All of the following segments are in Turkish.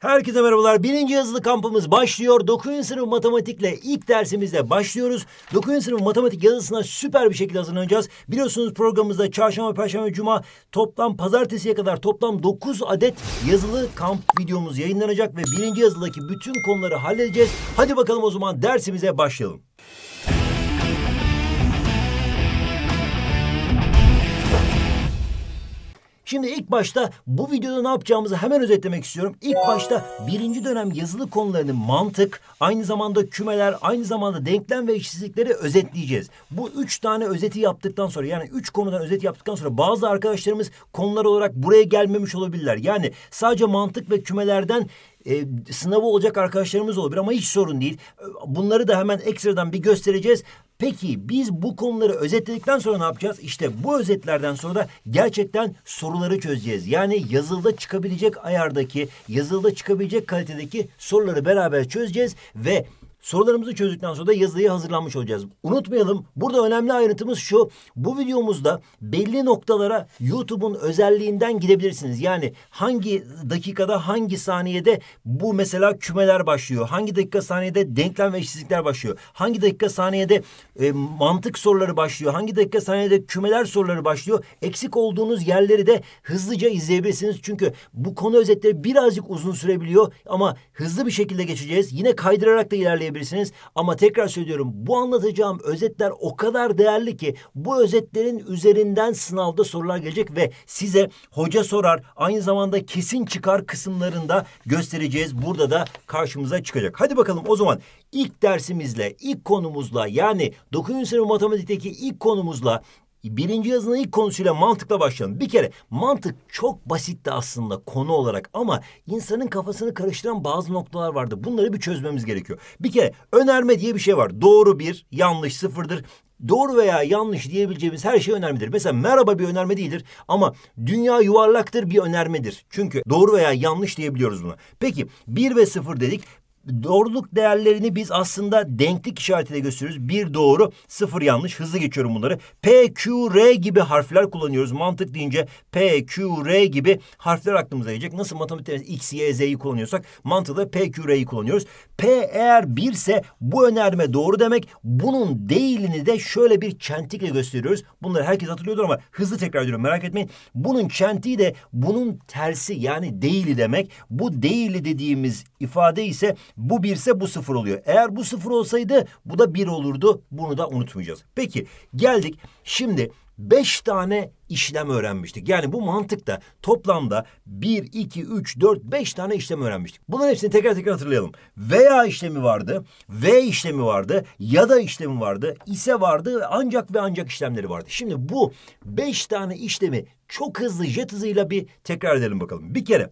Herkese merhabalar. Birinci yazılı kampımız başlıyor. 9. sınıf matematikle ilk dersimizle başlıyoruz. 9. sınıf matematik yazısına süper bir şekilde hazırlanacağız. Biliyorsunuz programımızda çarşamba, perşembe, cuma toplam pazartesiye kadar toplam 9 adet yazılı kamp videomuz yayınlanacak ve birinci yazılıdaki bütün konuları halledeceğiz. Hadi bakalım o zaman dersimize başlayalım. Şimdi ilk başta bu videoda ne yapacağımızı hemen özetlemek istiyorum. İlk başta birinci dönem yazılı konularının mantık, aynı zamanda kümeler, aynı zamanda denklem ve eşitsizlikleri özetleyeceğiz. Bu üç tane özeti yaptıktan sonra yani üç konudan özet yaptıktan sonra bazı arkadaşlarımız konular olarak buraya gelmemiş olabilirler. Yani sadece mantık ve kümelerden e, sınavı olacak arkadaşlarımız olabilir ama hiç sorun değil. Bunları da hemen ekstradan bir göstereceğiz. Peki biz bu konuları özetledikten sonra ne yapacağız? İşte bu özetlerden sonra da gerçekten soruları çözeceğiz. Yani yazılıda çıkabilecek ayardaki, yazılıda çıkabilecek kalitedeki soruları beraber çözeceğiz ve Sorularımızı çözdükten sonra da yazıyı hazırlanmış olacağız. Unutmayalım burada önemli ayrıntımız şu. Bu videomuzda belli noktalara YouTube'un özelliğinden gidebilirsiniz. Yani hangi dakikada hangi saniyede bu mesela kümeler başlıyor. Hangi dakika saniyede denklem ve eşitsizlikler başlıyor. Hangi dakika saniyede e, mantık soruları başlıyor. Hangi dakika saniyede kümeler soruları başlıyor. Eksik olduğunuz yerleri de hızlıca izleyebilirsiniz. Çünkü bu konu özetleri birazcık uzun sürebiliyor ama hızlı bir şekilde geçeceğiz. Yine kaydırarak da ilerleyebilirsiniz dinleyebilirsiniz. Ama tekrar söylüyorum bu anlatacağım özetler o kadar değerli ki bu özetlerin üzerinden sınavda sorular gelecek ve size hoca sorar aynı zamanda kesin çıkar kısımlarında göstereceğiz. Burada da karşımıza çıkacak. Hadi bakalım o zaman ilk dersimizle ilk konumuzla yani 9. sınıf matematikteki ilk konumuzla Birinci yazının ilk konusuyla mantıkla başlayalım. Bir kere mantık çok basitti aslında konu olarak ama insanın kafasını karıştıran bazı noktalar vardı. Bunları bir çözmemiz gerekiyor. Bir kere önerme diye bir şey var. Doğru bir, yanlış sıfırdır doğru veya yanlış diyebileceğimiz her şey önermedir. Mesela merhaba bir önerme değildir ama dünya yuvarlaktır bir önermedir. Çünkü doğru veya yanlış diyebiliyoruz buna. Peki bir ve sıfır dedik. Doğruluk değerlerini biz aslında denklik işaretiyle gösteriyoruz. Bir doğru, sıfır yanlış. Hızlı geçiyorum bunları. P, Q, R gibi harfler kullanıyoruz. Mantık deyince P, Q, R gibi harfler aklımıza gelecek. Nasıl matematikte X, Y, Z'yi kullanıyorsak mantıkta P, Q, R'yi kullanıyoruz. P eğer birse bu önerme doğru demek. Bunun değilini de şöyle bir çentikle gösteriyoruz. Bunları herkes hatırlıyordur ama hızlı tekrar ediyorum merak etmeyin. Bunun çentiği de bunun tersi yani değili demek. Bu değili dediğimiz ifade ise bu birse bu sıfır oluyor. Eğer bu sıfır olsaydı bu da bir olurdu. Bunu da unutmayacağız. Peki geldik şimdi beş tane işlem öğrenmiştik. Yani bu mantıkta toplamda bir, iki, üç, dört, beş tane işlem öğrenmiştik. Bunların hepsini tekrar tekrar hatırlayalım. Veya işlemi vardı, V işlemi vardı, ya da işlemi vardı, ise vardı ancak ve ancak işlemleri vardı. Şimdi bu beş tane işlemi çok hızlı jet hızıyla bir tekrar edelim bakalım. Bir kere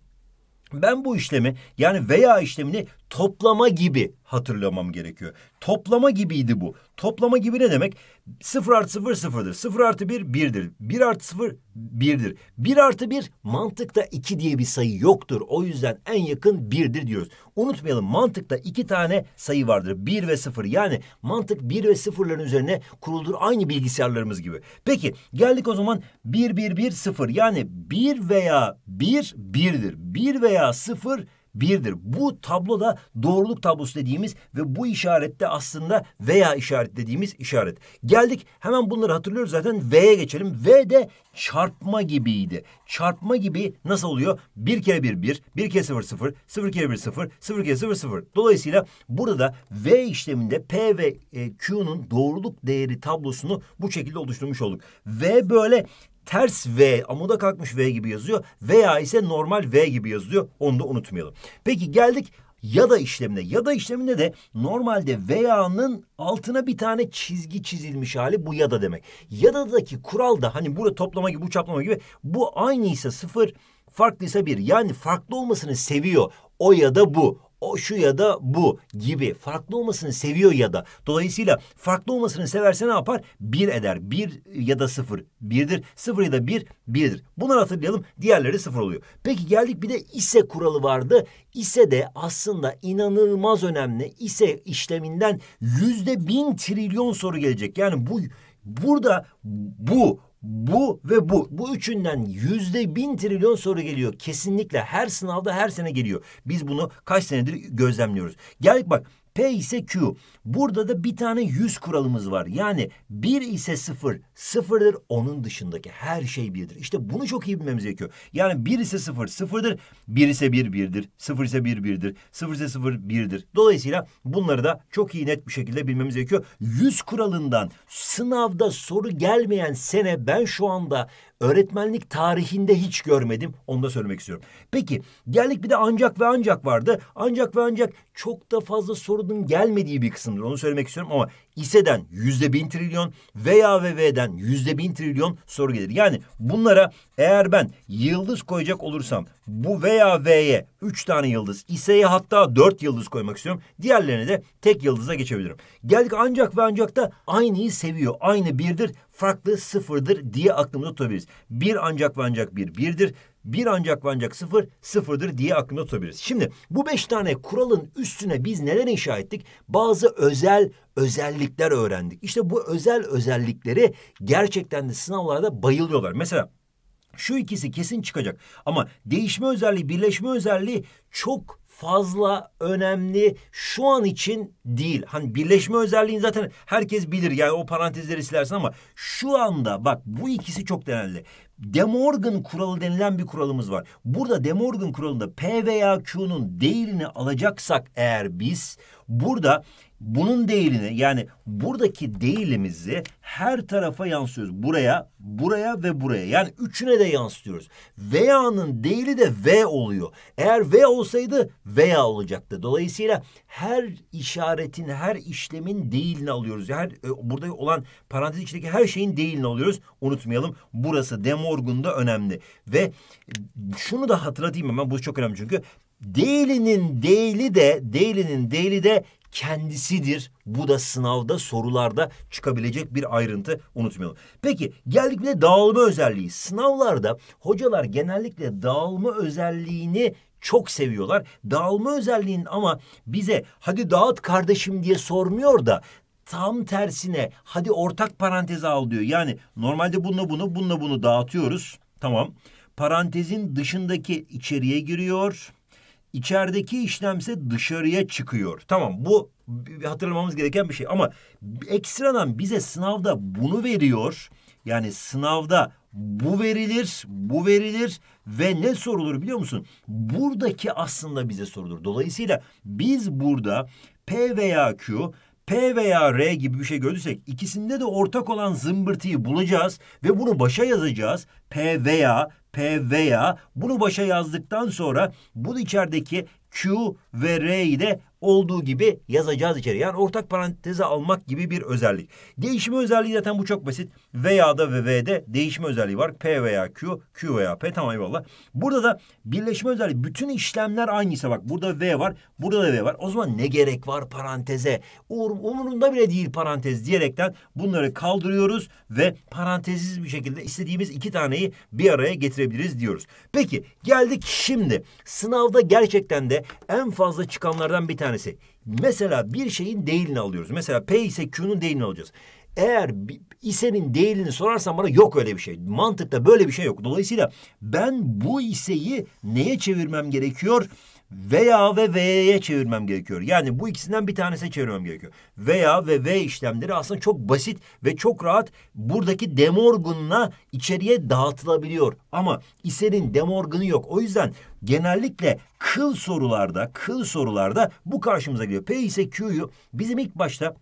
ben bu işlemi yani veya işlemini toplama gibi hatırlamam gerekiyor. Toplama gibiydi bu. Toplama gibi ne demek? Sıfır artı sıfır sıfırdır. Sıfır artı bir birdir. Bir artı sıfır birdir. Bir artı bir mantıkta iki diye bir sayı yoktur. O yüzden en yakın birdir diyoruz. Unutmayalım mantıkta iki tane sayı vardır. Bir ve sıfır. Yani mantık bir ve sıfırların üzerine kuruldur. Aynı bilgisayarlarımız gibi. Peki geldik o zaman bir bir bir sıfır. Yani bir veya bir birdir. Bir veya sıfır birdir. Bu tablo da doğruluk tablosu dediğimiz ve bu işarette aslında veya işaret dediğimiz işaret. Geldik hemen bunları hatırlıyoruz zaten V'ye geçelim. V de çarpma gibiydi. Çarpma gibi nasıl oluyor? Bir kere bir bir, bir kere sıfır sıfır, sıfır kere bir sıfır, sıfır kere sıfır sıfır. Dolayısıyla burada da V işleminde P ve e, Q'nun doğruluk değeri tablosunu bu şekilde oluşturmuş olduk. V böyle ters V, amuda kalkmış V gibi yazıyor. Veya ise normal V gibi yazılıyor. Onu da unutmayalım. Peki geldik ya da işlemine. Ya da işleminde de normalde veya'nın altına bir tane çizgi çizilmiş hali bu ya da demek. Ya da'daki kural da hani burada toplama gibi, bu çaplama gibi bu aynıysa sıfır, farklıysa bir. Yani farklı olmasını seviyor. O ya da bu o şu ya da bu gibi farklı olmasını seviyor ya da. Dolayısıyla farklı olmasını severse ne yapar? Bir eder. Bir ya da sıfır birdir. Sıfır ya da bir birdir. Bunları hatırlayalım. Diğerleri sıfır oluyor. Peki geldik bir de ise kuralı vardı. İse de aslında inanılmaz önemli. İse işleminden yüzde bin trilyon soru gelecek. Yani bu burada bu bu ve bu. Bu üçünden yüzde bin trilyon soru geliyor. Kesinlikle her sınavda her sene geliyor. Biz bunu kaç senedir gözlemliyoruz. Gel bak P ise Q. Burada da bir tane yüz kuralımız var. Yani 1 ise 0, 0'dır. Onun dışındaki her şey 1'dir. İşte bunu çok iyi bilmemiz gerekiyor. Yani 1 ise 0, 0'dır. 1 ise 1, 1'dir. 0 ise 1, 1'dir. 0 ise 0, 1'dir. Dolayısıyla bunları da çok iyi net bir şekilde bilmemiz gerekiyor. Yüz kuralından sınavda soru gelmeyen sene ben şu anda Öğretmenlik tarihinde hiç görmedim. Onu da söylemek istiyorum. Peki geldik bir de ancak ve ancak vardı. Ancak ve ancak çok da fazla sorunun gelmediği bir kısımdır. Onu söylemek istiyorum ama ISE'den yüzde bin trilyon veya VV'den yüzde bin trilyon soru gelir. Yani bunlara eğer ben yıldız koyacak olursam bu veya V'ye üç tane yıldız, İSE'ye hatta dört yıldız koymak istiyorum. Diğerlerine de tek yıldıza geçebilirim. Geldik ancak ve ancak da aynıyı seviyor. Aynı birdir, farklı sıfırdır diye aklımda tutabiliriz. Bir ancak ve ancak bir birdir bir ancak ve ancak sıfır sıfırdır diye aklında tutabiliriz. Şimdi bu beş tane kuralın üstüne biz neler inşa ettik? Bazı özel özellikler öğrendik. İşte bu özel özellikleri gerçekten de sınavlarda bayılıyorlar. Mesela şu ikisi kesin çıkacak ama değişme özelliği, birleşme özelliği çok fazla önemli şu an için değil. Hani birleşme özelliğini zaten herkes bilir. Yani o parantezleri silersin ama şu anda bak bu ikisi çok değerli. De Morgan kuralı denilen bir kuralımız var. Burada De Morgan kuralında P veya Q'nun değerini alacaksak eğer biz burada bunun değilini yani buradaki değilimizi her tarafa yansıtıyoruz Buraya, buraya ve buraya. Yani üçüne de yansıtıyoruz. Veya'nın değili de V oluyor. Eğer V olsaydı veya olacaktı. Dolayısıyla her işaretin, her işlemin değilini alıyoruz. Her e, burada olan parantez içindeki her şeyin değilini alıyoruz. Unutmayalım. Burası De Morgan'da önemli. Ve şunu da hatırlatayım hemen. Bu çok önemli çünkü. Değilinin değili de, değilinin değili de kendisidir. Bu da sınavda sorularda çıkabilecek bir ayrıntı unutmayalım. Peki geldik bir de dağılma özelliği. Sınavlarda hocalar genellikle dağılma özelliğini çok seviyorlar. Dağılma özelliğinin ama bize hadi dağıt kardeşim diye sormuyor da tam tersine hadi ortak paranteze al diyor. Yani normalde bununla bunu bununla bunu dağıtıyoruz. Tamam. Parantezin dışındaki içeriye giriyor içerideki işlemse dışarıya çıkıyor. Tamam bu hatırlamamız gereken bir şey ama ekstradan bize sınavda bunu veriyor. Yani sınavda bu verilir, bu verilir ve ne sorulur biliyor musun? Buradaki aslında bize sorulur. Dolayısıyla biz burada P veya Q P veya R gibi bir şey gördüysek ikisinde de ortak olan zımbırtıyı bulacağız ve bunu başa yazacağız. P veya P veya bunu başa yazdıktan sonra bu içerideki Q ve R'yi de olduğu gibi yazacağız içeri. Yani ortak paranteze almak gibi bir özellik. Değişme özelliği zaten bu çok basit. Veya da ve V'de değişme özelliği var. P veya Q, Q veya P tamam eyvallah. Burada da birleşme özelliği. Bütün işlemler aynıysa bak burada V var, burada da V var. O zaman ne gerek var paranteze? Um, umurunda bile değil parantez diyerekten bunları kaldırıyoruz ve parantezsiz bir şekilde istediğimiz iki taneyi bir araya getirebiliriz diyoruz. Peki geldik şimdi. Sınavda gerçekten de en fazla fazla çıkanlardan bir tanesi. Mesela bir şeyin değilini alıyoruz. Mesela P ise Q'nun değilini alacağız. Eğer isenin değilini sorarsan bana yok öyle bir şey. Mantıkta böyle bir şey yok. Dolayısıyla ben bu iseyi neye çevirmem gerekiyor? veya ve v'ye çevirmem gerekiyor. Yani bu ikisinden bir tanesine çevirmem gerekiyor. Veya ve v işlemleri aslında çok basit ve çok rahat buradaki demorgunla içeriye dağıtılabiliyor. Ama iserin demorgunu yok. O yüzden genellikle kıl sorularda, kıl sorularda bu karşımıza geliyor. P ise Q'yu bizim ilk başta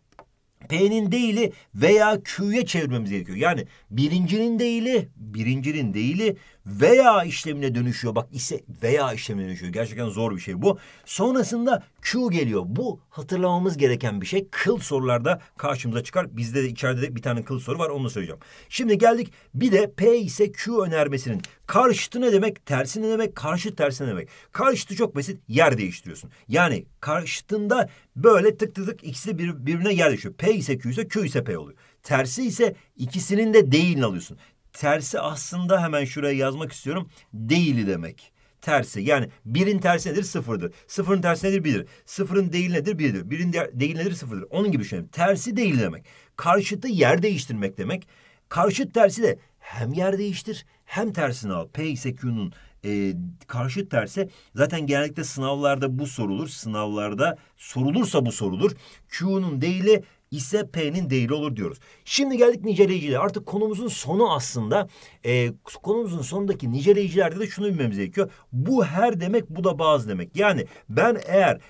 P'nin değili veya Q'ya çevirmemiz gerekiyor. Yani birincinin değili, birincinin değili veya işlemine dönüşüyor. Bak ise veya işlemine dönüşüyor. Gerçekten zor bir şey bu. Sonrasında Q geliyor. Bu hatırlamamız gereken bir şey. Kıl sorularda karşımıza çıkar. Bizde de içeride de bir tane kıl soru var. Onu da söyleyeceğim. Şimdi geldik bir de P ise Q önermesinin karşıtı ne demek? Tersi ne demek? Karşıt tersi ne demek? Karşıtı çok basit. Yer değiştiriyorsun. Yani karşıtında böyle tık tık tık ikisi de bir, birbirine yer değişiyor. P ise Q ise Q ise P oluyor. Tersi ise ikisinin de değilini alıyorsun tersi aslında hemen şuraya yazmak istiyorum. Değili demek. Tersi yani birin tersi nedir? Sıfırdır. Sıfırın tersi nedir? Birdir. Sıfırın değil nedir? Birdir. Birin değil nedir? Sıfırdır. Onun gibi düşünelim. Tersi değil demek. Karşıtı yer değiştirmek demek. Karşıt tersi de hem yer değiştir hem tersini al. P ise Q'nun e, karşıt tersi zaten genellikle sınavlarda bu sorulur. Sınavlarda sorulursa bu sorulur. Q'nun değili ise P'nin değeri olur diyoruz. Şimdi geldik niceleyicilere. Artık konumuzun sonu aslında e, konumuzun sonundaki niceleyicilerde de şunu bilmemiz gerekiyor. Bu her demek bu da bazı demek. Yani ben eğer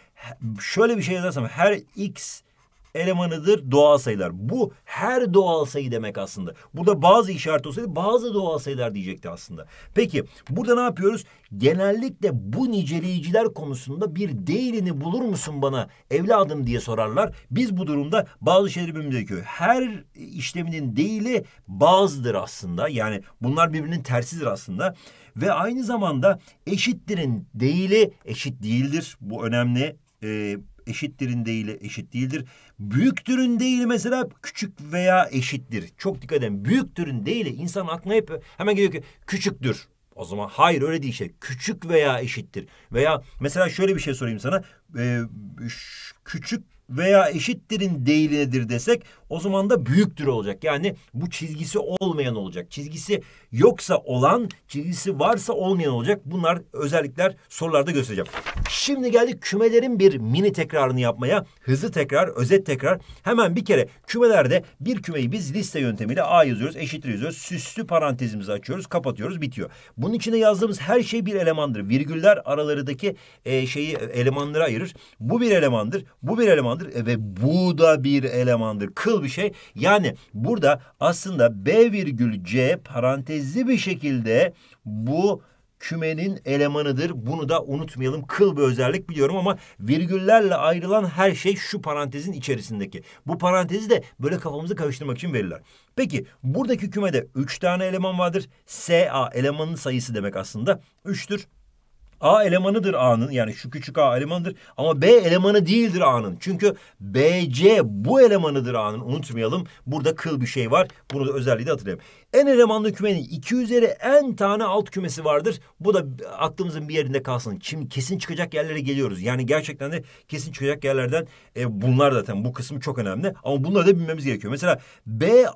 şöyle bir şey yazarsam her x elemanıdır doğal sayılar. Bu her doğal sayı demek aslında. Burada bazı işaret olsaydı bazı doğal sayılar diyecekti aslında. Peki burada ne yapıyoruz? Genellikle bu niceleyiciler konusunda bir değilini bulur musun bana evladım diye sorarlar. Biz bu durumda bazı şeyleri bilmemiz Her işleminin değili bazıdır aslında. Yani bunlar birbirinin tersidir aslında. Ve aynı zamanda eşittirin değili eşit değildir. Bu önemli. Ee, eşittirin değili eşit değildir. Büyüktürün değil mesela küçük veya eşittir. Çok dikkat edin. Büyüktürün değil insan aklına hep hemen geliyor ki küçüktür. O zaman hayır öyle değil işte. Küçük veya eşittir. Veya mesela şöyle bir şey sorayım sana. Ee, küçük veya eşittirin değil nedir desek o zaman da büyüktür olacak. Yani bu çizgisi olmayan olacak. Çizgisi yoksa olan, çizgisi varsa olmayan olacak. Bunlar özellikler sorularda göstereceğim. Şimdi geldik kümelerin bir mini tekrarını yapmaya. Hızlı tekrar, özet tekrar. Hemen bir kere kümelerde bir kümeyi biz liste yöntemiyle A yazıyoruz, eşittir yazıyoruz. Süslü parantezimizi açıyoruz, kapatıyoruz, bitiyor. Bunun içine yazdığımız her şey bir elemandır. Virgüller aralarındaki e, şeyi elemanlara ayırır. Bu bir elemandır, bu bir elemandır e, ve bu da bir elemandır. Kıl nasıl bir şey? Yani burada aslında B virgül C parantezli bir şekilde bu kümenin elemanıdır. Bunu da unutmayalım. Kıl bir özellik biliyorum ama virgüllerle ayrılan her şey şu parantezin içerisindeki. Bu parantezi de böyle kafamızı karıştırmak için verirler. Peki buradaki kümede üç tane eleman vardır. SA elemanın sayısı demek aslında. üçtür. A elemanıdır A'nın yani şu küçük A elemanıdır ama B elemanı değildir A'nın. Çünkü BC bu elemanıdır A'nın unutmayalım. Burada kıl bir şey var. Bunu da özelliği de hatırlayalım. En elemanlı kümenin 2 üzeri en tane alt kümesi vardır. Bu da aklımızın bir yerinde kalsın. Şimdi kesin çıkacak yerlere geliyoruz. Yani gerçekten de kesin çıkacak yerlerden e, bunlar zaten bu kısım çok önemli. Ama bunları da bilmemiz gerekiyor. Mesela BA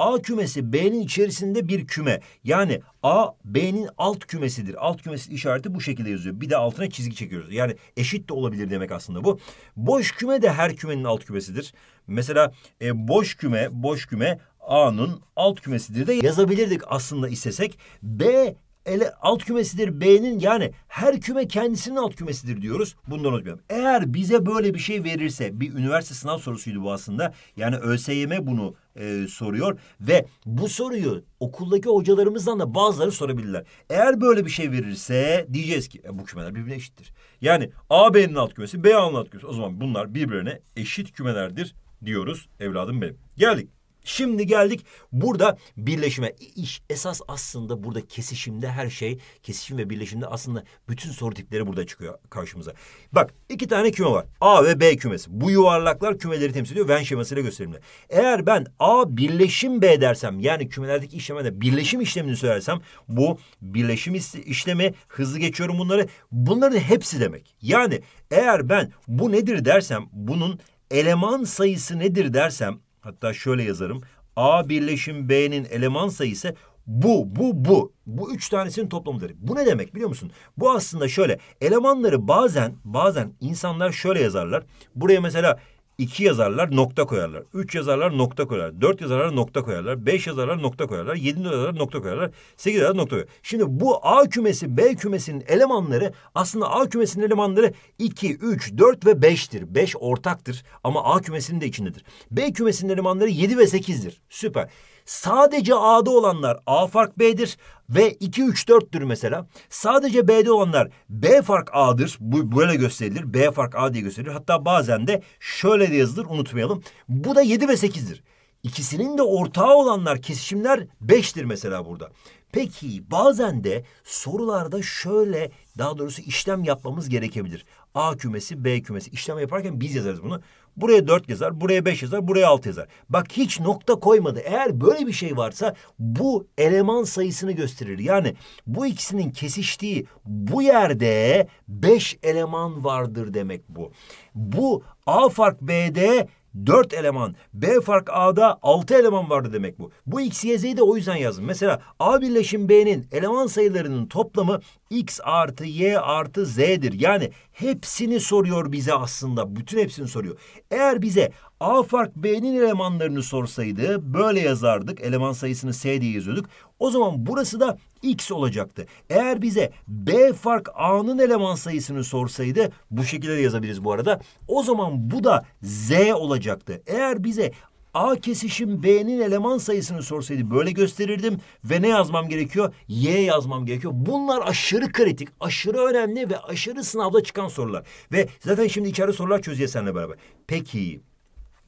A kümesi B'nin içerisinde bir küme. Yani A B'nin alt kümesidir. Alt kümesi işareti bu şekilde yazıyor. Bir de altına çizgi çekiyoruz. Yani eşit de olabilir demek aslında bu. Boş küme de her kümenin alt kümesidir. Mesela e, boş küme, boş küme A'nın alt kümesidir de yazabilirdik aslında istesek. B ele alt kümesidir B'nin yani her küme kendisinin alt kümesidir diyoruz. Bundan unutmayalım. Eğer bize böyle bir şey verirse bir üniversite sınav sorusuydu bu aslında. Yani ÖSYM bunu e, soruyor ve bu soruyu okuldaki hocalarımızdan da bazıları sorabilirler. Eğer böyle bir şey verirse diyeceğiz ki e, bu kümeler birbirine eşittir. Yani A B'nin alt kümesi B A'nın alt kümesi. O zaman bunlar birbirine eşit kümelerdir diyoruz evladım benim. Geldik Şimdi geldik burada birleşime. İş esas aslında burada kesişimde her şey, kesişim ve birleşimde aslında bütün soru tipleri burada çıkıyor karşımıza. Bak iki tane küme var. A ve B kümesi. Bu yuvarlaklar kümeleri temsil ediyor. Venn şemasıyla gösterimli. Eğer ben A birleşim B dersem yani kümelerdeki işlemede birleşim işlemini söylersem bu birleşim işlemi hızlı geçiyorum bunları. Bunların hepsi demek. Yani eğer ben bu nedir dersem bunun eleman sayısı nedir dersem Hatta şöyle yazarım. A birleşim B'nin eleman sayısı bu, bu, bu. Bu üç tanesinin toplamıdır. Bu ne demek biliyor musun? Bu aslında şöyle. Elemanları bazen, bazen insanlar şöyle yazarlar. Buraya mesela İki yazarlar nokta koyarlar. üç yazarlar nokta koyarlar. dört yazarlar nokta koyarlar. beş yazarlar nokta koyarlar. yedi yazarlar nokta koyarlar. sekiz yazarlar nokta koyarlar. Şimdi bu A kümesi B kümesinin elemanları aslında A kümesinin elemanları iki, üç, dört ve beştir. Beş ortaktır ama A kümesinin de içindedir. B kümesinin elemanları yedi ve sekizdir. Süper. Sadece A'da olanlar A fark B'dir ve 2 3 4'tür mesela. Sadece B'de olanlar B fark A'dır. Bu böyle gösterilir. B fark A diye gösterilir. Hatta bazen de şöyle de yazılır unutmayalım. Bu da 7 ve 8'dir. İkisinin de ortağı olanlar kesişimler 5'tir mesela burada. Peki bazen de sorularda şöyle daha doğrusu işlem yapmamız gerekebilir. A kümesi B kümesi işlem yaparken biz yazarız bunu. Buraya dört yazar, buraya beş yazar, buraya altı yazar. Bak hiç nokta koymadı. Eğer böyle bir şey varsa bu eleman sayısını gösterir. Yani bu ikisinin kesiştiği bu yerde beş eleman vardır demek bu. Bu A fark B'de 4 eleman. B fark A'da 6 eleman vardı demek bu. Bu X, Y, Z'yi de o yüzden yazdım. Mesela A birleşim B'nin eleman sayılarının toplamı X artı Y artı Z'dir. Yani hepsini soruyor bize aslında. Bütün hepsini soruyor. Eğer bize A fark B'nin elemanlarını sorsaydı böyle yazardık. Eleman sayısını S diye yazıyorduk. O zaman burası da X olacaktı. Eğer bize B fark A'nın eleman sayısını sorsaydı bu şekilde de yazabiliriz bu arada. O zaman bu da Z olacaktı. Eğer bize A kesişim B'nin eleman sayısını sorsaydı böyle gösterirdim. Ve ne yazmam gerekiyor? Y yazmam gerekiyor. Bunlar aşırı kritik, aşırı önemli ve aşırı sınavda çıkan sorular. Ve zaten şimdi içeride sorular çözeceğiz seninle beraber. Peki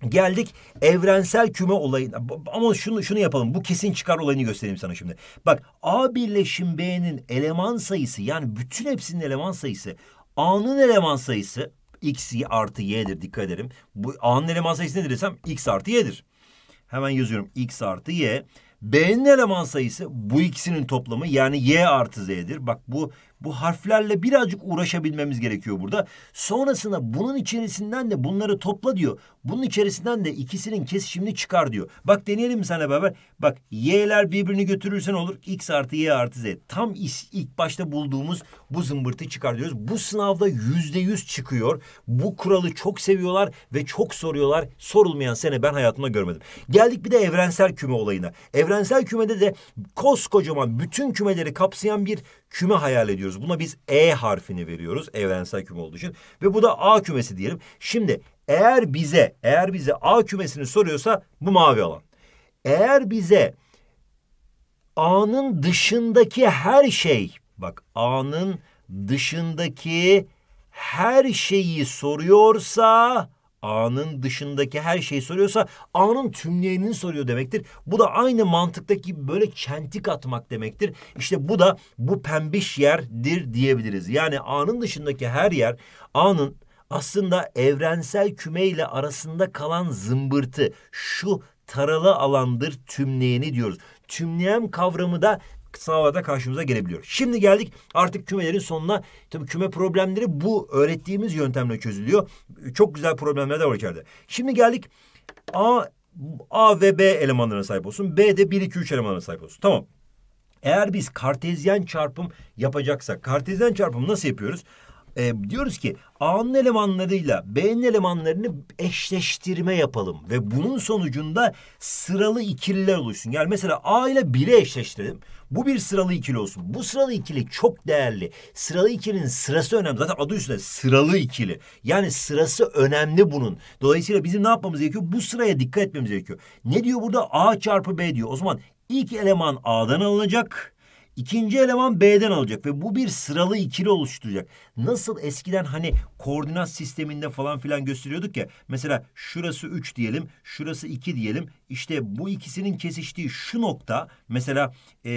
Geldik evrensel küme olayına. Ama şunu şunu yapalım. Bu kesin çıkar olayını göstereyim sana şimdi. Bak A birleşim B'nin eleman sayısı yani bütün hepsinin eleman sayısı A'nın eleman sayısı x artı y'dir dikkat ederim. Bu A'nın eleman sayısı nedir desem x artı y'dir. Hemen yazıyorum x artı y. B'nin eleman sayısı bu ikisinin toplamı yani y artı z'dir. Bak bu bu harflerle birazcık uğraşabilmemiz gerekiyor burada. Sonrasında bunun içerisinden de bunları topla diyor. Bunun içerisinden de ikisinin kesişimini çıkar diyor. Bak deneyelim sana beraber. Bak y'ler birbirini götürürsen olur? x artı y artı z. Tam ilk başta bulduğumuz bu zımbırtı çıkar diyoruz. Bu sınavda yüzde yüz çıkıyor. Bu kuralı çok seviyorlar ve çok soruyorlar. Sorulmayan sene ben hayatımda görmedim. Geldik bir de evrensel küme olayına. Evrensel kümede de koskocaman bütün kümeleri kapsayan bir küme hayal ediyoruz. Buna biz E harfini veriyoruz evrensel küme olduğu için ve bu da A kümesi diyelim. Şimdi eğer bize eğer bize A kümesini soruyorsa bu mavi alan. Eğer bize A'nın dışındaki her şey bak A'nın dışındaki her şeyi soruyorsa anın dışındaki her şeyi soruyorsa anın tümleyenini soruyor demektir. Bu da aynı mantıktaki böyle çentik atmak demektir. İşte bu da bu pembiş yerdir diyebiliriz. Yani anın dışındaki her yer anın aslında evrensel kümeyle arasında kalan zımbırtı şu taralı alandır tümleyeni diyoruz. Tümleyen kavramı da sınavlarda karşımıza gelebiliyor. Şimdi geldik artık kümelerin sonuna. Tabii küme problemleri bu öğrettiğimiz yöntemle çözülüyor. Çok güzel problemler de var içeride. Şimdi geldik A, A ve B elemanlarına sahip olsun. B de 1, 2, 3 elemanlarına sahip olsun. Tamam. Eğer biz kartezyen çarpım yapacaksak, kartezyen çarpımı nasıl yapıyoruz? e, diyoruz ki A'nın elemanlarıyla B'nin elemanlarını eşleştirme yapalım ve bunun sonucunda sıralı ikililer oluşsun. Yani mesela A ile 1'i eşleştirelim. Bu bir sıralı ikili olsun. Bu sıralı ikili çok değerli. Sıralı ikilinin sırası önemli. Zaten adı üstünde sıralı ikili. Yani sırası önemli bunun. Dolayısıyla bizim ne yapmamız gerekiyor? Bu sıraya dikkat etmemiz gerekiyor. Ne diyor burada? A çarpı B diyor. O zaman ilk eleman A'dan alınacak. İkinci eleman B'den alacak ve bu bir sıralı ikili oluşturacak. Nasıl eskiden hani koordinat sisteminde falan filan gösteriyorduk ya. Mesela şurası 3 diyelim, şurası 2 diyelim. İşte bu ikisinin kesiştiği şu nokta mesela e,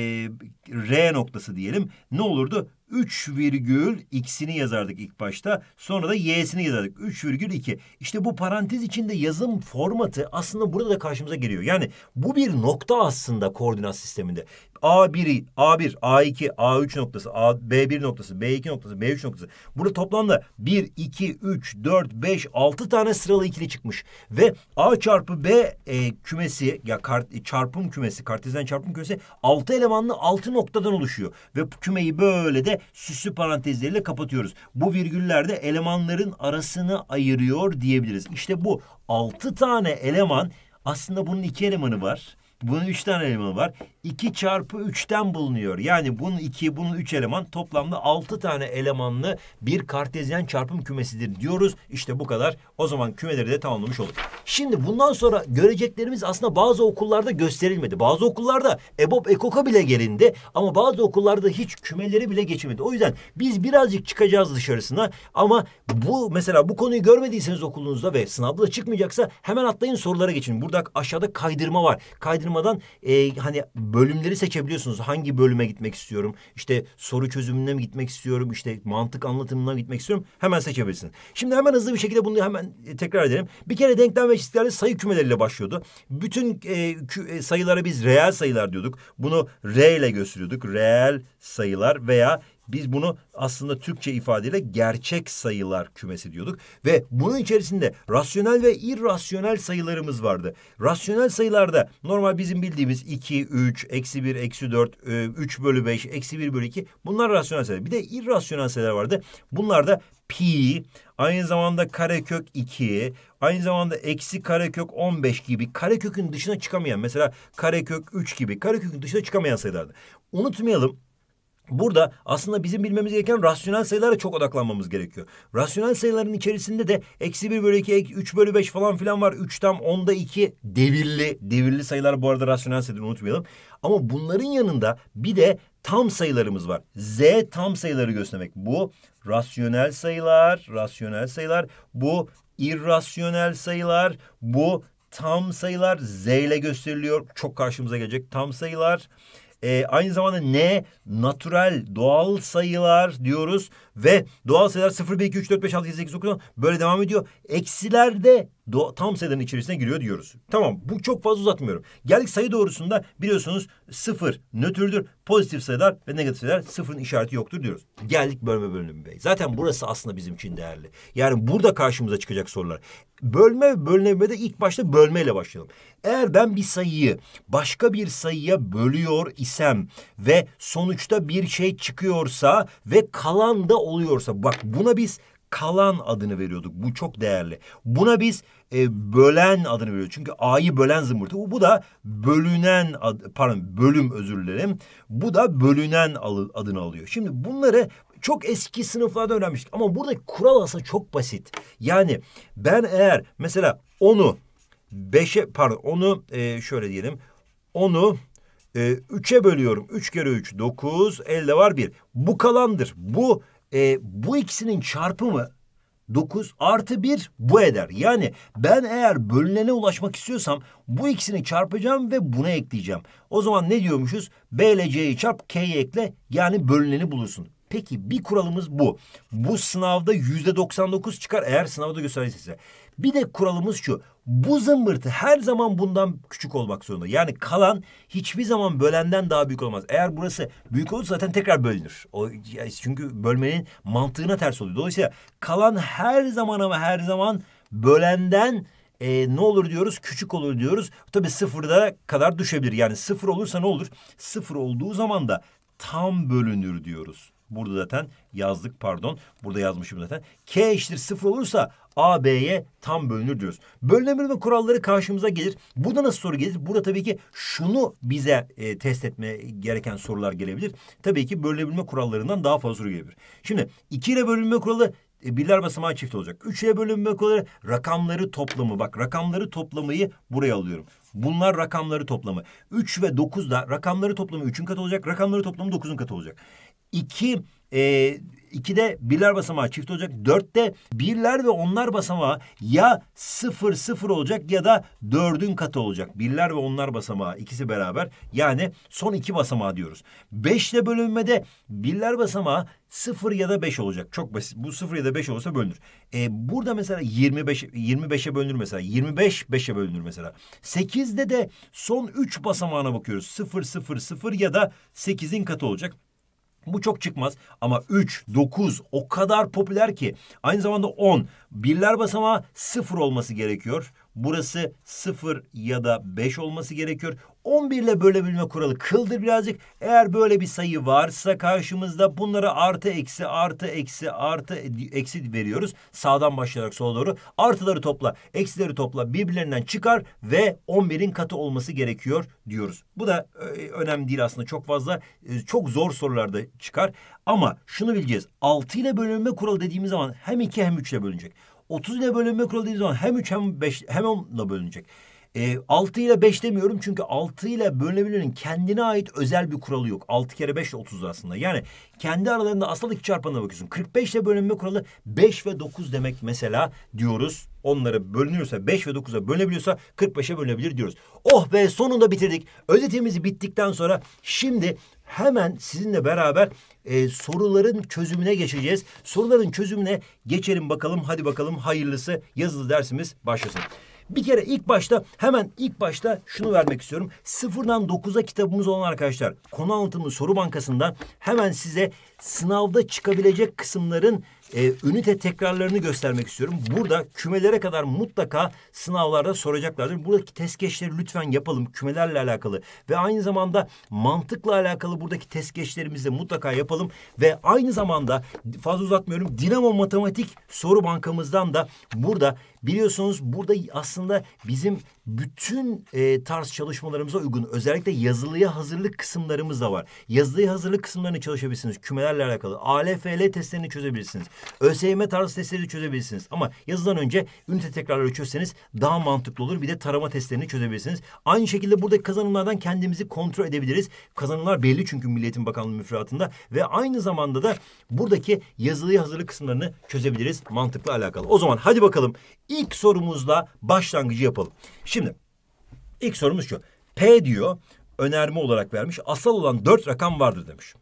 R noktası diyelim. Ne olurdu? 3 virgül x'ini yazardık ilk başta. Sonra da y'sini yazardık. 3 virgül 2. İşte bu parantez içinde yazım formatı aslında burada da karşımıza geliyor. Yani bu bir nokta aslında koordinat sisteminde. A1, A1, A2, A3 noktası, A, B1 noktası, B2 noktası, B3 noktası. Burada toplamda 1, 2, 3, 4, 5, 6 tane sıralı ikili çıkmış. Ve A çarpı B e, kümesi, ya kart, çarpım kümesi, kartezyen çarpım kümesi 6 elemanlı 6 noktadan oluşuyor. Ve kümeyi böyle de süsü parantezleriyle kapatıyoruz. Bu virgüllerde elemanların arasını ayırıyor diyebiliriz. İşte bu altı tane eleman aslında bunun iki elemanı var. Bunun üç tane elemanı var. 2 çarpı 3'ten bulunuyor. Yani bunun 2, bunun 3 eleman toplamda 6 tane elemanlı bir kartezyen çarpım kümesidir diyoruz. İşte bu kadar. O zaman kümeleri de tamamlamış olduk. Şimdi bundan sonra göreceklerimiz aslında bazı okullarda gösterilmedi. Bazı okullarda EBOB EKOK'a bile gelindi ama bazı okullarda hiç kümeleri bile geçmedi O yüzden biz birazcık çıkacağız dışarısına ama bu mesela bu konuyu görmediyseniz okulunuzda ve sınavda çıkmayacaksa hemen atlayın sorulara geçin. Burada aşağıda kaydırma var. Kaydırmadan e, hani bölümleri seçebiliyorsunuz. Hangi bölüme gitmek istiyorum? İşte soru çözümüne mi gitmek istiyorum? İşte mantık anlatımına mı gitmek istiyorum? Hemen seçebilirsiniz. Şimdi hemen hızlı bir şekilde bunu hemen e, tekrar edelim. Bir kere denklem ve çizgilerle sayı kümeleriyle başlıyordu. Bütün e, e sayılara biz reel sayılar diyorduk. Bunu R ile gösteriyorduk. Reel sayılar veya biz bunu aslında Türkçe ifadeyle gerçek sayılar kümesi diyorduk. Ve bunun içerisinde rasyonel ve irrasyonel sayılarımız vardı. Rasyonel sayılarda normal bizim bildiğimiz 2, 3, eksi 1, eksi 4, 3 e, bölü 5, eksi 1 bölü 2 bunlar rasyonel sayılar. Bir de irrasyonel sayılar vardı. Bunlar da pi, aynı zamanda karekök 2, aynı zamanda eksi karekök 15 gibi karekökün dışına çıkamayan mesela karekök 3 gibi karekökün dışına çıkamayan sayılardı. Unutmayalım Burada aslında bizim bilmemiz gereken rasyonel sayılara çok odaklanmamız gerekiyor. Rasyonel sayıların içerisinde de eksi bir bölü iki, üç bölü beş falan filan var. Üç tam onda iki devirli, devirli sayılar bu arada rasyonel sayıdır unutmayalım. Ama bunların yanında bir de tam sayılarımız var. Z tam sayıları göstermek. Bu rasyonel sayılar, rasyonel sayılar. Bu irrasyonel sayılar. Bu tam sayılar Z ile gösteriliyor. Çok karşımıza gelecek tam sayılar. Tam sayılar e, aynı zamanda ne natural doğal sayılar diyoruz ve doğal sayılar 0, 1, 2, 3, 4, 5, 6, 7, 8, 9, 10 böyle devam ediyor. eksiler de tam sayıların içerisine giriyor diyoruz. Tamam bu çok fazla uzatmıyorum. Geldik sayı doğrusunda biliyorsunuz sıfır nötrdür. Pozitif sayılar ve negatif sayılar sıfırın işareti yoktur diyoruz. Geldik bölme bölümü bey. Zaten burası aslında bizim için değerli. Yani burada karşımıza çıkacak sorular. Bölme ve de ilk başta bölmeyle başlayalım. Eğer ben bir sayıyı başka bir sayıya bölüyor isem ve sonuçta bir şey çıkıyorsa ve kalan da oluyorsa bak buna biz kalan adını veriyorduk. Bu çok değerli. Buna biz e, bölen adını veriyoruz. Çünkü A'yı bölen zımbırtı. Bu da bölünen ad, pardon bölüm özür dilerim. Bu da bölünen adını alıyor. Şimdi bunları çok eski sınıflarda öğrenmiştik. Ama buradaki kural aslında çok basit. Yani ben eğer mesela onu beşe pardon onu e, şöyle diyelim. Onu e, üçe bölüyorum. Üç kere üç dokuz. Elde var bir. Bu kalandır. Bu e, bu ikisinin çarpımı 9 artı 1 bu eder. Yani ben eğer bölünene ulaşmak istiyorsam bu ikisini çarpacağım ve buna ekleyeceğim. O zaman ne diyormuşuz? B ile C'yi çarp K'yi ekle yani bölüneni bulursun. Peki bir kuralımız bu. Bu sınavda yüzde %99 çıkar eğer sınavda gösterirse. Bir de kuralımız şu. Bu zımbırtı her zaman bundan küçük olmak zorunda. Yani kalan hiçbir zaman bölenden daha büyük olmaz. Eğer burası büyük olursa zaten tekrar bölünür. O, çünkü bölmenin mantığına ters oluyor. Dolayısıyla kalan her zaman ama her zaman bölenden e, ne olur diyoruz? Küçük olur diyoruz. Tabii sıfırda kadar düşebilir. Yani sıfır olursa ne olur? Sıfır olduğu zaman da tam bölünür diyoruz. Burada zaten yazdık pardon. Burada yazmışım zaten. K eşittir sıfır olursa AB'ye tam bölünür diyoruz. Bölüne kuralları karşımıza gelir. Burada nasıl soru gelir? Burada tabii ki şunu bize e, test etme gereken sorular gelebilir. Tabii ki bölünebilme kurallarından daha fazla soru gelebilir. Şimdi 2 ile bölünme kuralı e, birler basamağı çift olacak. 3'e bölünme kuralı rakamları toplamı. Bak rakamları toplamayı buraya alıyorum. Bunlar rakamları toplamı. 3 ve 9 da rakamları toplamı 3'ün katı olacak. Rakamları toplamı 9'un katı olacak. 2 e, 2'de birler basamağı çift olacak. 4'te birler ve onlar basamağı ya 0 0 olacak ya da 4'ün katı olacak. Birler ve onlar basamağı ikisi beraber yani son iki basamağı diyoruz. 5'te bölünmede birler basamağı 0 ya da 5 olacak. Çok basit. Bu 0 ya da 5 olsa bölünür. E, burada mesela 25 25'e bölünür mesela. 25 5'e bölünür mesela. 8'de de son 3 basamağına bakıyoruz. 0 0 0 ya da 8'in katı olacak. Bu çok çıkmaz ama 3, 9 o kadar popüler ki aynı zamanda 10. Birler basamağı 0 olması gerekiyor. Burası 0 ya da 5 olması gerekiyor. 11 ile bölebilme kuralı kıldır birazcık. Eğer böyle bir sayı varsa karşımızda bunlara artı eksi artı eksi artı eksi veriyoruz. Sağdan başlayarak sola doğru. Artıları topla, eksileri topla birbirlerinden çıkar ve 11'in katı olması gerekiyor diyoruz. Bu da önemli değil aslında çok fazla e, çok zor sorularda çıkar. Ama şunu bileceğiz. 6 ile bölünme kuralı dediğimiz zaman hem 2 hem 3 ile bölünecek. 30 ile bölünme kuralı dediğimiz zaman hem 3 hem 5 hem 10 ile bölünecek. E, 6 ile 5 demiyorum çünkü 6 ile bölünebilenin kendine ait özel bir kuralı yok. 6 kere 5 ile 30 aslında. Yani kendi aralarında asal iki çarpanına bakıyorsun. 45 ile bölünme kuralı 5 ve 9 demek mesela diyoruz. Onları bölünüyorsa 5 ve 9'a bölünebiliyorsa 45'e bölünebilir diyoruz. Oh be sonunda bitirdik. Özetimizi bittikten sonra şimdi hemen sizinle beraber e, soruların çözümüne geçeceğiz. Soruların çözümüne geçelim bakalım. Hadi bakalım hayırlısı yazılı dersimiz başlasın. Bir kere ilk başta hemen ilk başta şunu vermek istiyorum. Sıfırdan 9'a kitabımız olan arkadaşlar konu anlatımı soru bankasından hemen size sınavda çıkabilecek kısımların e, ünite tekrarlarını göstermek istiyorum. Burada kümelere kadar mutlaka sınavlarda soracaklardır. Buradaki test geçleri lütfen yapalım kümelerle alakalı ve aynı zamanda mantıkla alakalı buradaki test geçlerimizi de mutlaka yapalım ve aynı zamanda fazla uzatmıyorum Dinamo Matematik soru bankamızdan da burada biliyorsunuz burada aslında bizim bütün e, tarz çalışmalarımıza uygun özellikle yazılıya hazırlık kısımlarımız da var. Yazılıya hazırlık kısımlarını çalışabilirsiniz. Kümelerle alakalı ALFL testlerini çözebilirsiniz. ÖSYM tarz testleri çözebilirsiniz. Ama yazıdan önce ünite tekrarları çözseniz daha mantıklı olur. Bir de tarama testlerini çözebilirsiniz. Aynı şekilde buradaki kazanımlardan kendimizi kontrol edebiliriz. Kazanımlar belli çünkü Milliyetin Bakanlığı müfredatında ve aynı zamanda da buradaki yazılıya hazırlık kısımlarını çözebiliriz mantıklı alakalı. O zaman hadi bakalım İlk sorumuzla başlangıcı yapalım. Şimdi ilk sorumuz şu. P diyor önerme olarak vermiş. Asal olan dört rakam vardır demiş.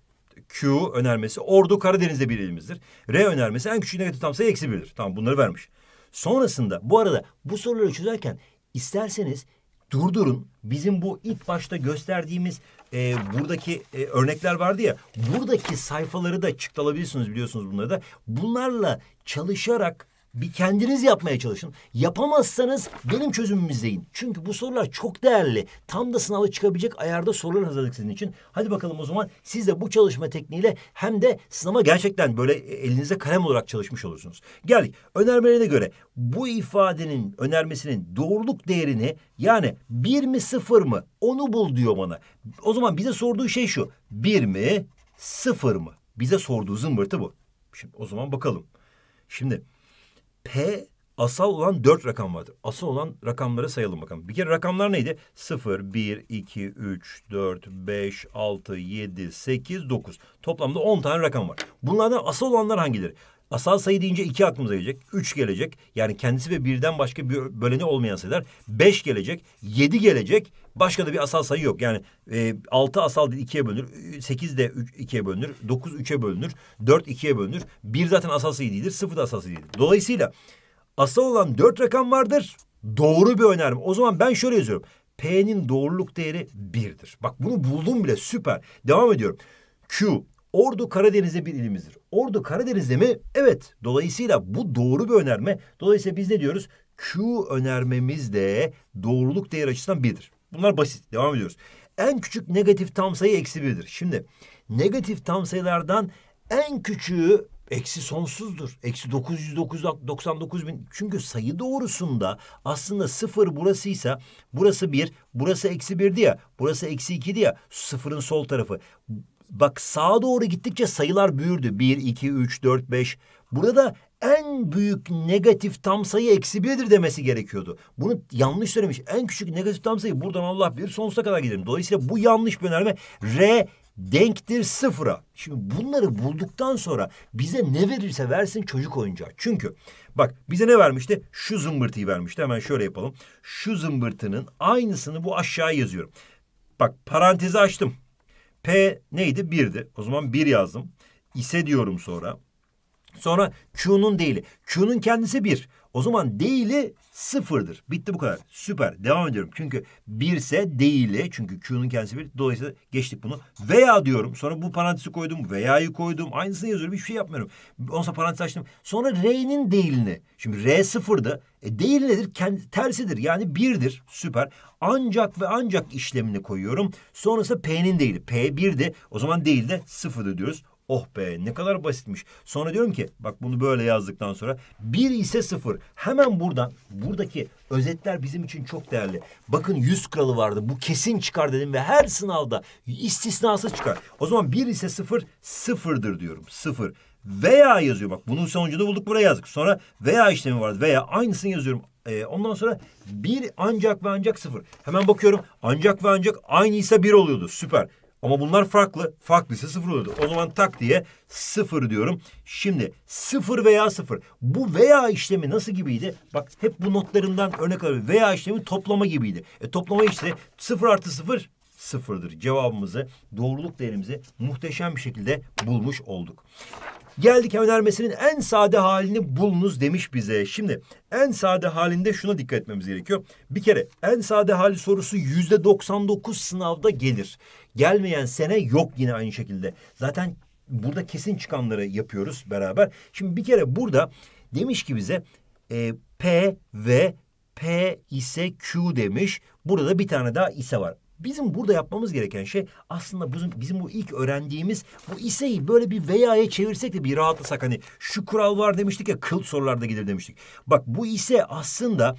Q önermesi Ordu Karadeniz'de bir ilimizdir. R önermesi en küçük negatif tam sayı eksi birdir. Tamam bunları vermiş. Sonrasında bu arada bu soruları çözerken isterseniz durdurun. Bizim bu ilk başta gösterdiğimiz e, buradaki e, örnekler vardı ya. Buradaki sayfaları da çıktı alabilirsiniz biliyorsunuz bunları da. Bunlarla çalışarak bir kendiniz yapmaya çalışın. Yapamazsanız benim çözümümü izleyin. Çünkü bu sorular çok değerli. Tam da sınava çıkabilecek ayarda sorular hazırladık sizin için. Hadi bakalım o zaman siz de bu çalışma tekniğiyle hem de sınava gerçekten böyle elinize kalem olarak çalışmış olursunuz. Geldik. Önermelerine göre bu ifadenin önermesinin doğruluk değerini yani bir mi sıfır mı onu bul diyor bana. O zaman bize sorduğu şey şu. Bir mi sıfır mı? Bize sorduğu zımbırtı bu. Şimdi o zaman bakalım. Şimdi P asal olan dört rakam vardır. Asal olan rakamları sayalım bakalım. Bir kere rakamlar neydi? 0, 1, 2, 3, 4, 5, 6, 7, 8, 9. Toplamda 10 tane rakam var. Bunlardan asal olanlar hangileri? Asal sayı deyince iki aklımıza gelecek. Üç gelecek. Yani kendisi ve birden başka bir böleni olmayan sayılar. Beş gelecek. Yedi gelecek. Başka da bir asal sayı yok. Yani e, altı asal ikiye bölünür. Sekiz de üç, ikiye bölünür. Dokuz üçe bölünür. Dört ikiye bölünür. Bir zaten asal sayı değildir. Sıfır da asal sayı değildir. Dolayısıyla asal olan dört rakam vardır. Doğru bir önerim. O zaman ben şöyle yazıyorum. P'nin doğruluk değeri birdir. Bak bunu buldum bile süper. Devam ediyorum. Q Ordu Karadeniz'e bir ilimizdir. Ordu Karadeniz'de mi? Evet. Dolayısıyla bu doğru bir önerme. Dolayısıyla biz ne diyoruz? Q önermemiz de doğruluk değeri açısından birdir. Bunlar basit. Devam ediyoruz. En küçük negatif tam sayı eksi birdir. Şimdi negatif tam sayılardan en küçüğü eksi sonsuzdur. Eksi 999 bin. Çünkü sayı doğrusunda aslında sıfır burasıysa burası bir, burası eksi birdi ya, burası eksi ikiydi ya sıfırın sol tarafı. Bak sağa doğru gittikçe sayılar büyürdü. 1, 2, 3, 4, 5. Burada en büyük negatif tam sayı eksi birdir demesi gerekiyordu. Bunu yanlış söylemiş. En küçük negatif tam sayı buradan Allah bilir sonsuza kadar gidelim. Dolayısıyla bu yanlış bir önerme. R denktir sıfıra. Şimdi bunları bulduktan sonra bize ne verirse versin çocuk oyuncağı. Çünkü bak bize ne vermişti? Şu zımbırtıyı vermişti. Hemen şöyle yapalım. Şu zımbırtının aynısını bu aşağıya yazıyorum. Bak parantezi açtım. P neydi? 1'di. O zaman 1 yazdım. İse diyorum sonra. Sonra Q'nun değili. Q'nun kendisi 1. O zaman değili sıfırdır. Bitti bu kadar. Süper. Devam ediyorum. Çünkü birse değili. Çünkü Q'nun kendisi bir. Dolayısıyla geçtik bunu. Veya diyorum. Sonra bu parantezi koydum. Veya'yı koydum. Aynısını yazıyorum. Hiçbir şey yapmıyorum. onsa sonra parantez açtım. Sonra R'nin değilini. Şimdi R sıfırdı. E değil nedir? Kendi, tersidir. Yani birdir. Süper. Ancak ve ancak işlemini koyuyorum. Sonrası P'nin değil P birdi. O zaman değil de sıfırdı diyoruz. Oh be ne kadar basitmiş. Sonra diyorum ki bak bunu böyle yazdıktan sonra bir ise sıfır. Hemen buradan buradaki özetler bizim için çok değerli. Bakın yüz kralı vardı bu kesin çıkar dedim ve her sınavda istisnası çıkar. O zaman bir ise sıfır sıfırdır diyorum sıfır. Veya yazıyor bak bunun sonucunu bulduk buraya yazdık. Sonra veya işlemi vardı veya aynısını yazıyorum. Ee, ondan sonra bir ancak ve ancak sıfır. Hemen bakıyorum ancak ve ancak aynıysa bir oluyordu süper. Ama bunlar farklı. farklı ise sıfır olurdu. O zaman tak diye sıfır diyorum. Şimdi sıfır veya sıfır. Bu veya işlemi nasıl gibiydi? Bak hep bu notlarından örnek alıyorum. Veya işlemi toplama gibiydi. E toplama işte sıfır artı sıfır sıfırdır. Cevabımızı, doğruluk değerimizi muhteşem bir şekilde bulmuş olduk. Geldik önermesinin en sade halini bulunuz demiş bize. Şimdi en sade halinde şuna dikkat etmemiz gerekiyor. Bir kere en sade hali sorusu yüzde 99 sınavda gelir. Gelmeyen sene yok yine aynı şekilde. Zaten burada kesin çıkanları yapıyoruz beraber. Şimdi bir kere burada demiş ki bize e, P ve P ise Q demiş. Burada da bir tane daha ise var. Bizim burada yapmamız gereken şey aslında bizim, bizim bu ilk öğrendiğimiz bu iseyi böyle bir veya'ya çevirsek de bir rahatlasak hani şu kural var demiştik ya kıl sorularda gelir demiştik. Bak bu ise aslında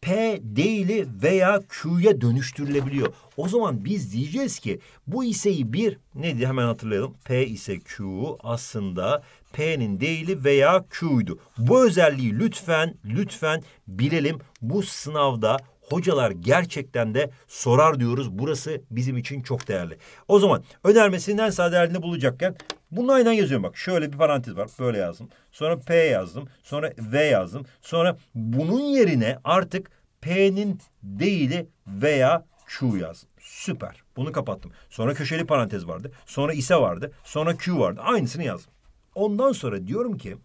P değili veya Q'ya dönüştürülebiliyor. O zaman biz diyeceğiz ki bu iseyi bir neydi hemen hatırlayalım. P ise Q aslında P'nin değili veya Q'ydu. Bu özelliği lütfen lütfen bilelim. Bu sınavda hocalar gerçekten de sorar diyoruz. Burası bizim için çok değerli. O zaman önermesinden sade halinde bulacakken bunu aynen yazıyorum bak. Şöyle bir parantez var. Böyle yazdım. Sonra P yazdım. Sonra V yazdım. Sonra bunun yerine artık P'nin değili veya Q yazdım. Süper. Bunu kapattım. Sonra köşeli parantez vardı. Sonra ise vardı. Sonra Q vardı. Aynısını yazdım. Ondan sonra diyorum ki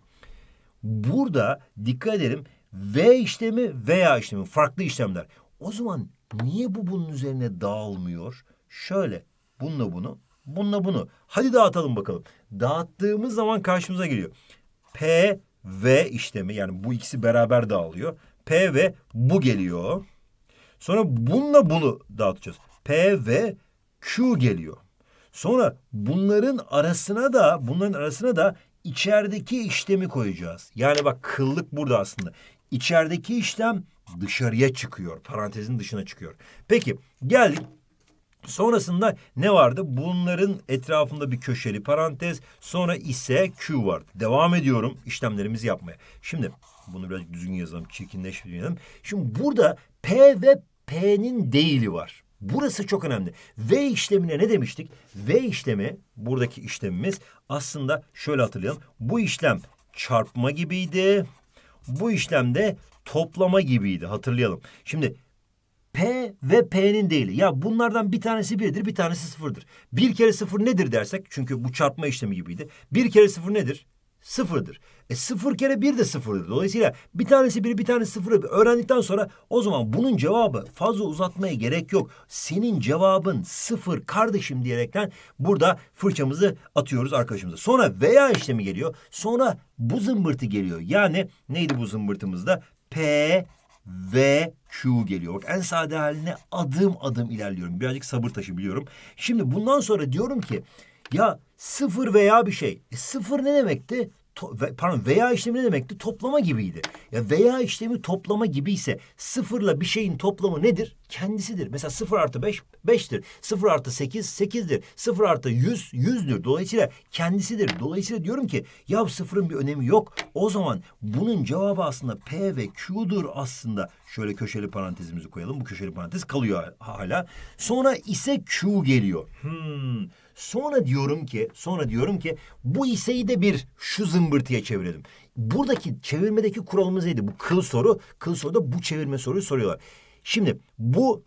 burada dikkat edelim V işlemi veya işlemi farklı işlemler. O zaman niye bu bunun üzerine dağılmıyor? Şöyle bununla bunu, bununla bunu. Hadi dağıtalım bakalım. Dağıttığımız zaman karşımıza geliyor. P ve işlemi yani bu ikisi beraber dağılıyor. P ve bu geliyor. Sonra bununla bunu dağıtacağız. P ve Q geliyor. Sonra bunların arasına da bunların arasına da içerideki işlemi koyacağız. Yani bak kıllık burada aslında içerideki işlem dışarıya çıkıyor. Parantezin dışına çıkıyor. Peki geldik Sonrasında ne vardı? Bunların etrafında bir köşeli parantez. Sonra ise Q vardı. Devam ediyorum işlemlerimizi yapmaya. Şimdi bunu biraz düzgün yazalım. Çirkinleşmeyelim. Şimdi burada P ve P'nin değili var. Burası çok önemli. V işlemine ne demiştik? V işlemi buradaki işlemimiz aslında şöyle hatırlayalım. Bu işlem çarpma gibiydi bu işlemde toplama gibiydi hatırlayalım. Şimdi P ve P'nin değili. Ya bunlardan bir tanesi birdir, bir tanesi sıfırdır. Bir kere sıfır nedir dersek, çünkü bu çarpma işlemi gibiydi. Bir kere sıfır nedir? Sıfırdır. E sıfır kere bir de sıfırdır. Dolayısıyla bir tanesi biri bir tanesi sıfırı öğrendikten sonra o zaman bunun cevabı fazla uzatmaya gerek yok. Senin cevabın sıfır kardeşim diyerekten burada fırçamızı atıyoruz arkadaşımıza. Sonra veya işlemi geliyor. Sonra bu zımbırtı geliyor. Yani neydi bu zımbırtımızda? P, V, Q geliyor. en sade haline adım adım ilerliyorum. Birazcık sabır taşı biliyorum. Şimdi bundan sonra diyorum ki ya sıfır veya bir şey. E, sıfır ne demekti? to, pardon veya işlemi ne demekti? Toplama gibiydi. Ya veya işlemi toplama gibi ise sıfırla bir şeyin toplamı nedir? Kendisidir. Mesela sıfır artı beş, beştir. Sıfır artı sekiz, sekizdir. Sıfır artı yüz, yüzdür. Dolayısıyla kendisidir. Dolayısıyla diyorum ki ya sıfırın bir önemi yok. O zaman bunun cevabı aslında P ve Q'dur aslında. Şöyle köşeli parantezimizi koyalım. Bu köşeli parantez kalıyor hala. Sonra ise Q geliyor. Hmm. Sonra diyorum ki, sonra diyorum ki bu iseyi de bir şu zımbırtıya çevirelim. Buradaki çevirmedeki kuralımız neydi? Bu kıl soru, kıl soruda bu çevirme soruyu soruyorlar. Şimdi bu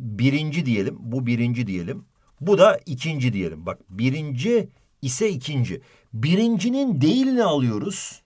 birinci diyelim, bu birinci diyelim. Bu da ikinci diyelim. Bak birinci ise ikinci. Birincinin değilini alıyoruz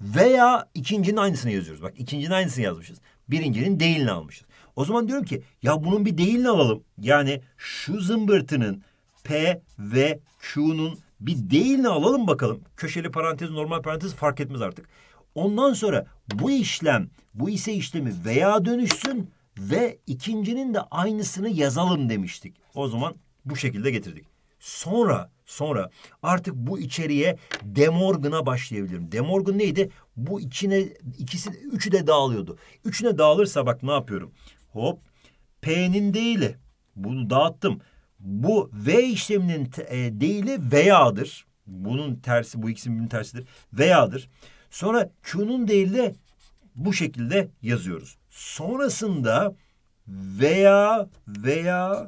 veya ikincinin aynısını yazıyoruz. Bak ikincinin aynısını yazmışız. Birincinin değilini almışız. O zaman diyorum ki ya bunun bir değilini alalım. Yani şu zımbırtının P ve Q'nun bir değilini alalım bakalım. Köşeli parantez, normal parantez fark etmez artık. Ondan sonra bu işlem, bu ise işlemi veya dönüşsün ve ikincinin de aynısını yazalım demiştik. O zaman bu şekilde getirdik. Sonra sonra artık bu içeriye Demorgan'a başlayabilirim. Demorgan neydi? Bu içine ikisi üçü de dağılıyordu. Üçüne dağılırsa bak ne yapıyorum? Hop P'nin değili. Bunu dağıttım. Bu V işleminin e, değili veya'dır. Bunun tersi bu ikisinin birbirinin tersidir. Veya'dır. Sonra Q'nun değili de bu şekilde yazıyoruz. Sonrasında veya veya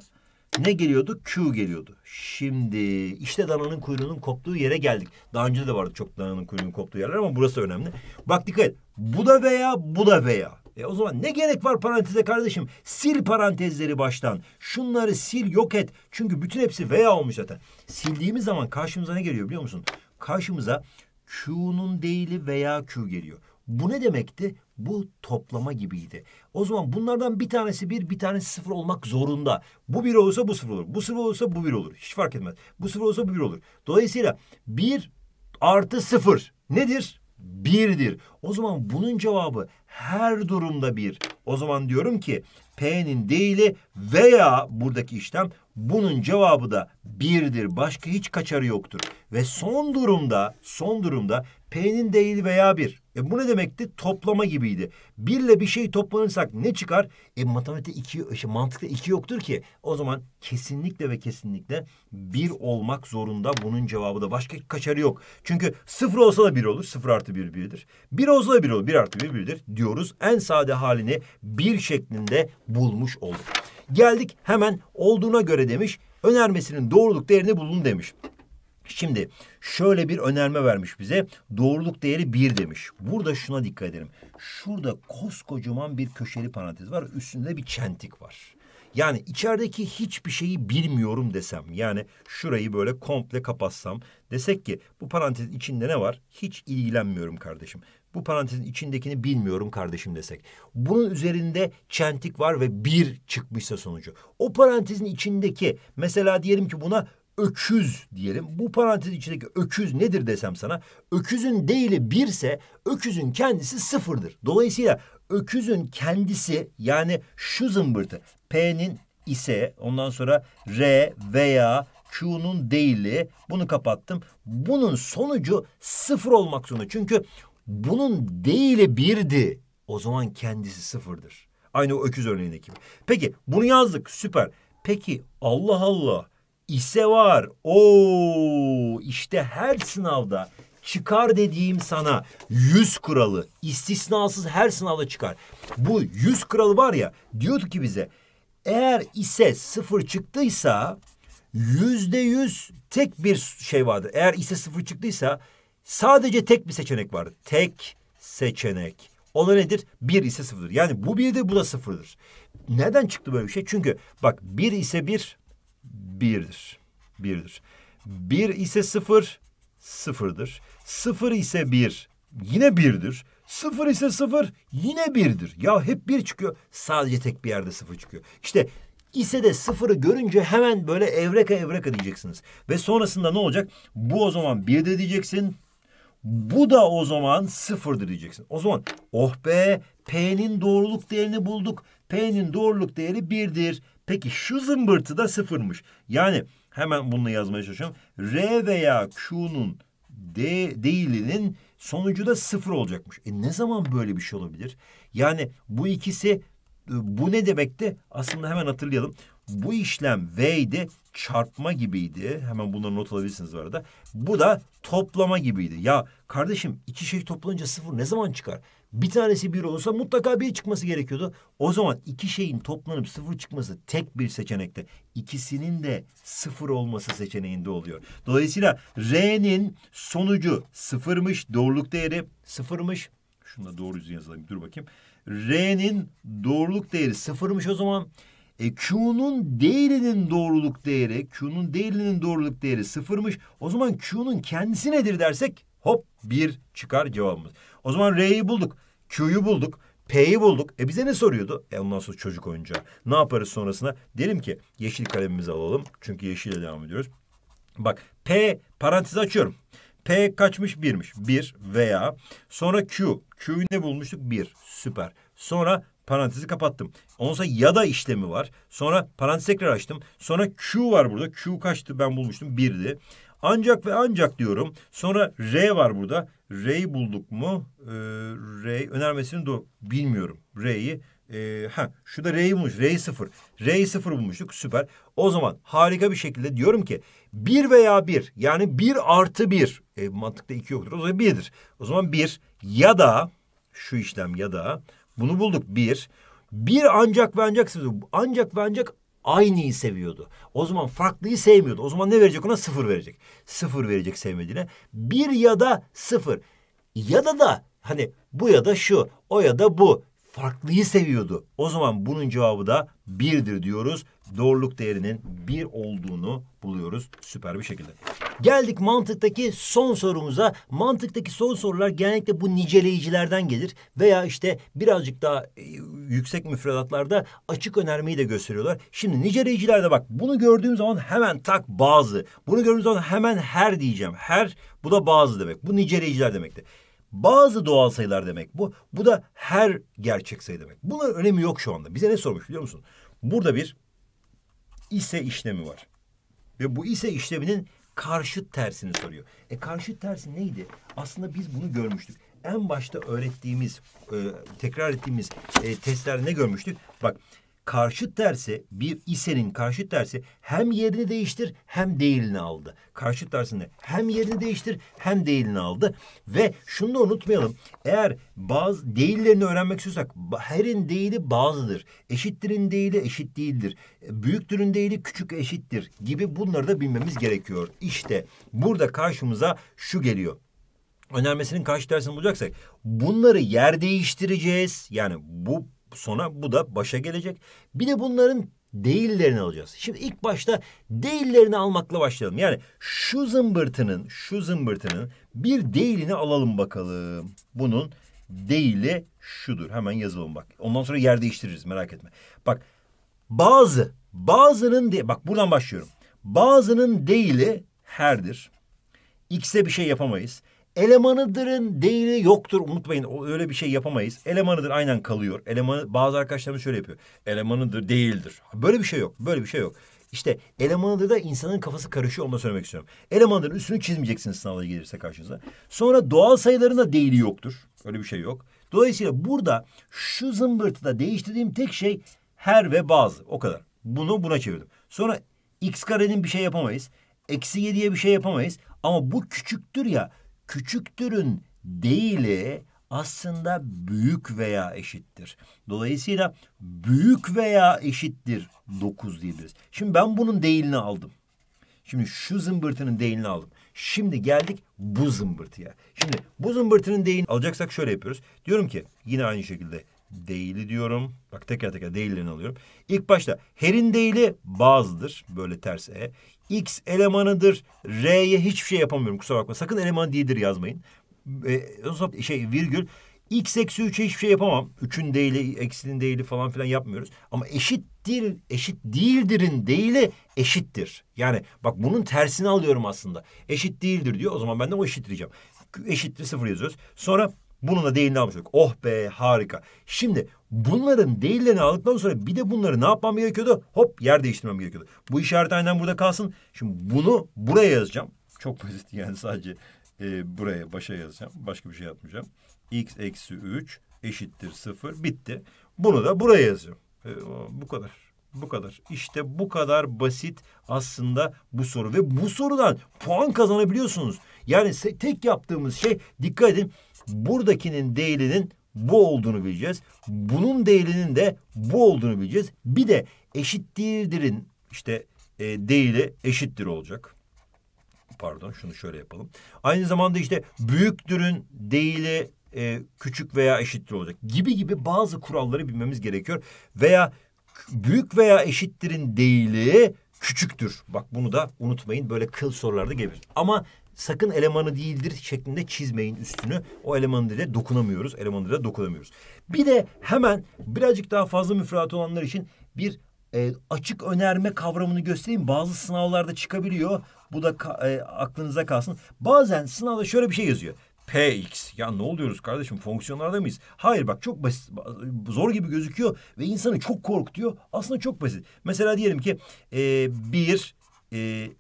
ne geliyordu? Q geliyordu. Şimdi işte dananın kuyruğunun koptuğu yere geldik. Daha önce de vardı çok dananın kuyruğunun koptuğu yerler ama burası önemli. Bak dikkat et. Bu da veya bu da veya. E o zaman ne gerek var paranteze kardeşim? Sil parantezleri baştan. Şunları sil yok et. Çünkü bütün hepsi veya olmuş zaten. Sildiğimiz zaman karşımıza ne geliyor biliyor musun? Karşımıza Q'nun değili veya Q geliyor. Bu ne demekti? Bu toplama gibiydi. O zaman bunlardan bir tanesi bir, bir tanesi sıfır olmak zorunda. Bu bir olursa bu sıfır olur. Bu sıfır olursa bu bir olur. Hiç fark etmez. Bu sıfır olursa bu bir olur. Dolayısıyla bir artı sıfır nedir? Birdir. O zaman bunun cevabı her durumda bir. O zaman diyorum ki P'nin değili veya buradaki işlem bunun cevabı da birdir. Başka hiç kaçarı yoktur. Ve son durumda, son durumda P'nin değil veya bir. E bu ne demekti? Toplama gibiydi. Birle bir şey toplanırsak ne çıkar? E matematikte iki, işte mantıkta iki yoktur ki. O zaman kesinlikle ve kesinlikle bir olmak zorunda bunun cevabı da. Başka kaçarı yok. Çünkü sıfır olsa da bir olur. Sıfır artı bir birdir. Bir olsa da bir olur. Bir artı bir birdir diyoruz. En sade halini bir şeklinde bulmuş olduk. Geldik hemen olduğuna göre demiş. Önermesinin doğruluk değerini bulun demiş. Şimdi şöyle bir önerme vermiş bize. Doğruluk değeri bir demiş. Burada şuna dikkat edelim. Şurada koskocaman bir köşeli parantez var. Üstünde bir çentik var. Yani içerideki hiçbir şeyi bilmiyorum desem. Yani şurayı böyle komple kapatsam. Desek ki bu parantezin içinde ne var? Hiç ilgilenmiyorum kardeşim. Bu parantezin içindekini bilmiyorum kardeşim desek. Bunun üzerinde çentik var ve bir çıkmışsa sonucu. O parantezin içindeki mesela diyelim ki buna öküz diyelim. Bu parantezin içindeki öküz nedir desem sana? Öküzün değili birse öküzün kendisi sıfırdır. Dolayısıyla öküzün kendisi yani şu zımbırtı P'nin ise ondan sonra R veya Q'nun değili bunu kapattım. Bunun sonucu sıfır olmak zorunda. Çünkü bunun değili birdi o zaman kendisi sıfırdır. Aynı o öküz örneğindeki gibi. Peki bunu yazdık süper. Peki Allah Allah ise var. Oo işte her sınavda çıkar dediğim sana yüz kuralı istisnasız her sınavda çıkar. Bu yüz kuralı var ya diyordu ki bize eğer ise sıfır çıktıysa yüzde yüz tek bir şey vardır. Eğer ise sıfır çıktıysa Sadece tek bir seçenek var. Tek seçenek. O da nedir? Bir ise sıfırdır. Yani bu birdir, de bu da sıfırdır. Neden çıktı böyle bir şey? Çünkü bak bir ise bir, birdir. Birdir. Bir ise sıfır, sıfırdır. Sıfır ise bir, yine birdir. Sıfır ise sıfır, yine birdir. Ya hep bir çıkıyor. Sadece tek bir yerde sıfır çıkıyor. İşte ise de sıfırı görünce hemen böyle evreka evreka diyeceksiniz. Ve sonrasında ne olacak? Bu o zaman bir de diyeceksin, bu da o zaman sıfırdır diyeceksin. O zaman oh be P'nin doğruluk değerini bulduk. P'nin doğruluk değeri birdir. Peki şu zımbırtı da sıfırmış. Yani hemen bunu yazmaya çalışıyorum. R veya Q'nun D değilinin sonucu da sıfır olacakmış. E ne zaman böyle bir şey olabilir? Yani bu ikisi e, bu ne demekti? Aslında hemen hatırlayalım. Bu işlem V'ydi, çarpma gibiydi. Hemen bunları not alabilirsiniz bu arada. Bu da toplama gibiydi. Ya Kardeşim iki şey toplanınca sıfır ne zaman çıkar? Bir tanesi bir olursa mutlaka bir çıkması gerekiyordu. O zaman iki şeyin toplanıp sıfır çıkması tek bir seçenekte. İkisinin de sıfır olması seçeneğinde oluyor. Dolayısıyla R'nin sonucu sıfırmış. Doğruluk değeri sıfırmış. Şunu da doğru yüzünü yazalım. Dur bakayım. R'nin doğruluk değeri sıfırmış o zaman. E, Q'nun değerinin doğruluk değeri, Q'nun değerinin doğruluk değeri sıfırmış. O zaman Q'nun kendisi nedir dersek Hop bir çıkar cevabımız. O zaman R'yi bulduk. Q'yu bulduk. P'yi bulduk. E bize ne soruyordu? E ondan sonra çocuk oyuncağı. Ne yaparız sonrasında? Derim ki yeşil kalemimizi alalım. Çünkü yeşille devam ediyoruz. Bak P parantezi açıyorum. P kaçmış? Birmiş. Bir veya sonra Q. Q'yu ne bulmuştuk? Bir. Süper. Sonra parantezi kapattım. Onsa ya da işlemi var. Sonra parantez tekrar açtım. Sonra Q var burada. Q kaçtı ben bulmuştum? Birdi. Ancak ve ancak diyorum. Sonra R var burada. R'yi bulduk mu? Ee, R önermesini de bilmiyorum. R'yi e, ha şu da R'yi bulmuş. R'yi sıfır. R'yi sıfır bulmuştuk. Süper. O zaman harika bir şekilde diyorum ki bir veya bir yani bir artı bir. E, mantıkta iki yoktur. O zaman birdir. O zaman bir ya da şu işlem ya da bunu bulduk bir. Bir ancak ve ancak ancak ve ancak aynıyı seviyordu. O zaman farklıyı sevmiyordu. O zaman ne verecek ona? Sıfır verecek. Sıfır verecek sevmediğine. Bir ya da sıfır. Ya da da hani bu ya da şu, o ya da bu farklıyı seviyordu. O zaman bunun cevabı da birdir diyoruz. Doğruluk değerinin bir olduğunu buluyoruz süper bir şekilde. Geldik mantıktaki son sorumuza. Mantıktaki son sorular genellikle bu niceleyicilerden gelir veya işte birazcık daha e, yüksek müfredatlarda açık önermeyi de gösteriyorlar. Şimdi niceleyicilerde bak bunu gördüğüm zaman hemen tak bazı. Bunu gördüğüm zaman hemen her diyeceğim. Her bu da bazı demek. Bu niceleyiciler demekti. Bazı doğal sayılar demek bu. Bu da her gerçek sayı demek. Bunun önemi yok şu anda. Bize ne sormuş biliyor musun? Burada bir ise işlemi var. Ve bu ise işleminin karşıt tersini soruyor. E karşıt tersi neydi? Aslında biz bunu görmüştük. En başta öğrettiğimiz, e, tekrar ettiğimiz e, testlerde ne görmüştük? Bak karşıt tersi bir isenin karşıt tersi hem yerini değiştir hem değilini aldı. Karşıt tersinde hem yerini değiştir hem değilini aldı. Ve şunu da unutmayalım. Eğer bazı değillerini öğrenmek istiyorsak herin değili bazıdır. Eşittirin değili eşit değildir. E, büyüktürün değili küçük eşittir gibi bunları da bilmemiz gerekiyor. İşte burada karşımıza şu geliyor önermesinin karşı tersini bulacaksak bunları yer değiştireceğiz. Yani bu sonra bu da başa gelecek. Bir de bunların değillerini alacağız. Şimdi ilk başta değillerini almakla başlayalım. Yani şu zımbırtının, şu zımbırtının bir değilini alalım bakalım. Bunun değili şudur. Hemen yazalım bak. Ondan sonra yer değiştiririz merak etme. Bak bazı, bazının de bak buradan başlıyorum. Bazının değili herdir. X'e bir şey yapamayız. Elemanıdırın değeri yoktur. Unutmayın öyle bir şey yapamayız. Elemanıdır aynen kalıyor. Elemanı bazı arkadaşlarımız şöyle yapıyor. Elemanıdır değildir. Böyle bir şey yok. Böyle bir şey yok. İşte elemanıdır da insanın kafası karışıyor onu da söylemek istiyorum. Elemanıdır üstünü çizmeyeceksiniz sınavda gelirse karşınıza. Sonra doğal sayıların da değeri yoktur. Öyle bir şey yok. Dolayısıyla burada şu zımbırtıda değiştirdiğim tek şey her ve bazı. O kadar. Bunu buna çevirdim. Sonra x karenin bir şey yapamayız. Eksi yediye bir şey yapamayız. Ama bu küçüktür ya küçüktürün değili aslında büyük veya eşittir. Dolayısıyla büyük veya eşittir 9 diyebiliriz. Şimdi ben bunun değilini aldım. Şimdi şu zımbırtının değilini aldım. Şimdi geldik bu zımbırtıya. Şimdi bu zımbırtının değilini alacaksak şöyle yapıyoruz. Diyorum ki yine aynı şekilde değili diyorum. Bak tekrar tekrar değillerini alıyorum. İlk başta herin değili bazdır Böyle ters e. X elemanıdır. R'ye hiçbir şey yapamıyorum kusura bakma. Sakın eleman değildir yazmayın. E, şey virgül x eksi 3'e hiçbir şey yapamam. 3'ün değili, eksinin değili falan filan yapmıyoruz. Ama eşittir, eşit değildirin değili eşittir. Yani bak bunun tersini alıyorum aslında. Eşit değildir diyor. O zaman ben de o diyeceğim Eşittir sıfır yazıyoruz. Sonra bunun da değilini almış olduk. Oh be harika. Şimdi Bunların değillerini aldıktan sonra bir de bunları ne yapmam gerekiyordu? Hop yer değiştirmem gerekiyordu. Bu işaret aynen burada kalsın. Şimdi bunu buraya yazacağım. Çok basit yani sadece e, buraya başa yazacağım. Başka bir şey yapmayacağım. x eksi 3 eşittir 0 bitti. Bunu da buraya yazacağım. E, bu kadar. Bu kadar. İşte bu kadar basit aslında bu soru. Ve bu sorudan puan kazanabiliyorsunuz. Yani tek yaptığımız şey dikkat edin. Buradakinin değilinin bu olduğunu bileceğiz. Bunun değerinin de bu olduğunu bileceğiz. Bir de eşittirdirin işte e, değili eşittir olacak. Pardon şunu şöyle yapalım. Aynı zamanda işte büyüktürün değili e, küçük veya eşittir olacak gibi gibi bazı kuralları bilmemiz gerekiyor. Veya büyük veya eşittirin değili küçüktür. Bak bunu da unutmayın böyle kıl sorularda gelir. Ama sakın elemanı değildir şeklinde çizmeyin üstünü. O elemanı da dokunamıyoruz. Elemanı da dokunamıyoruz. Bir de hemen birazcık daha fazla müfredat olanlar için bir e, açık önerme kavramını göstereyim. Bazı sınavlarda çıkabiliyor. Bu da ka, e, aklınıza kalsın. Bazen sınavda şöyle bir şey yazıyor. Px. Ya ne oluyoruz kardeşim fonksiyonlarda mıyız? Hayır bak çok basit, zor gibi gözüküyor ve insanı çok korkutuyor. Aslında çok basit. Mesela diyelim ki e, bir e,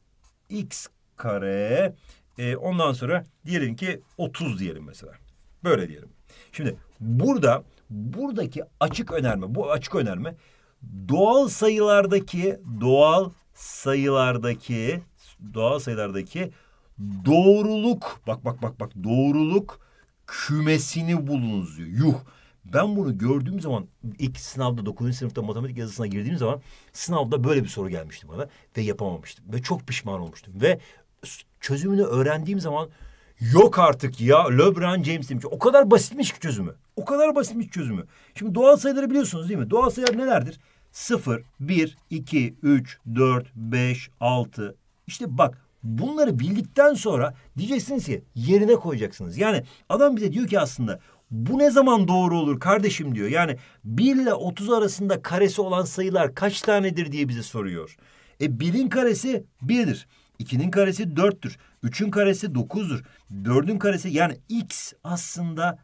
x kare e, ondan sonra diyelim ki 30 diyelim mesela. Böyle diyelim. Şimdi burada buradaki açık önerme, bu açık önerme doğal sayılardaki doğal sayılardaki doğal sayılardaki doğruluk bak bak bak bak doğruluk kümesini bulunuz diyor. Yuh ben bunu gördüğüm zaman ilk sınavda 9. sınıfta matematik yazısına girdiğim zaman sınavda böyle bir soru gelmişti bana ve yapamamıştım ve çok pişman olmuştum ve çözümünü öğrendiğim zaman yok artık ya LeBron James demiş. O kadar basitmiş ki çözümü. O kadar basitmiş çözümü. Şimdi doğal sayıları biliyorsunuz değil mi? Doğal sayılar nelerdir? 0, 1, 2, 3, 4, 5, 6. İşte bak bunları bildikten sonra diyeceksiniz ki yerine koyacaksınız. Yani adam bize diyor ki aslında bu ne zaman doğru olur kardeşim diyor. Yani 1 ile 30 arasında karesi olan sayılar kaç tanedir diye bize soruyor. E 1'in karesi 1'dir. 2'nin karesi 4'tür. 3'ün karesi 9'dur. 4'ün karesi yani x aslında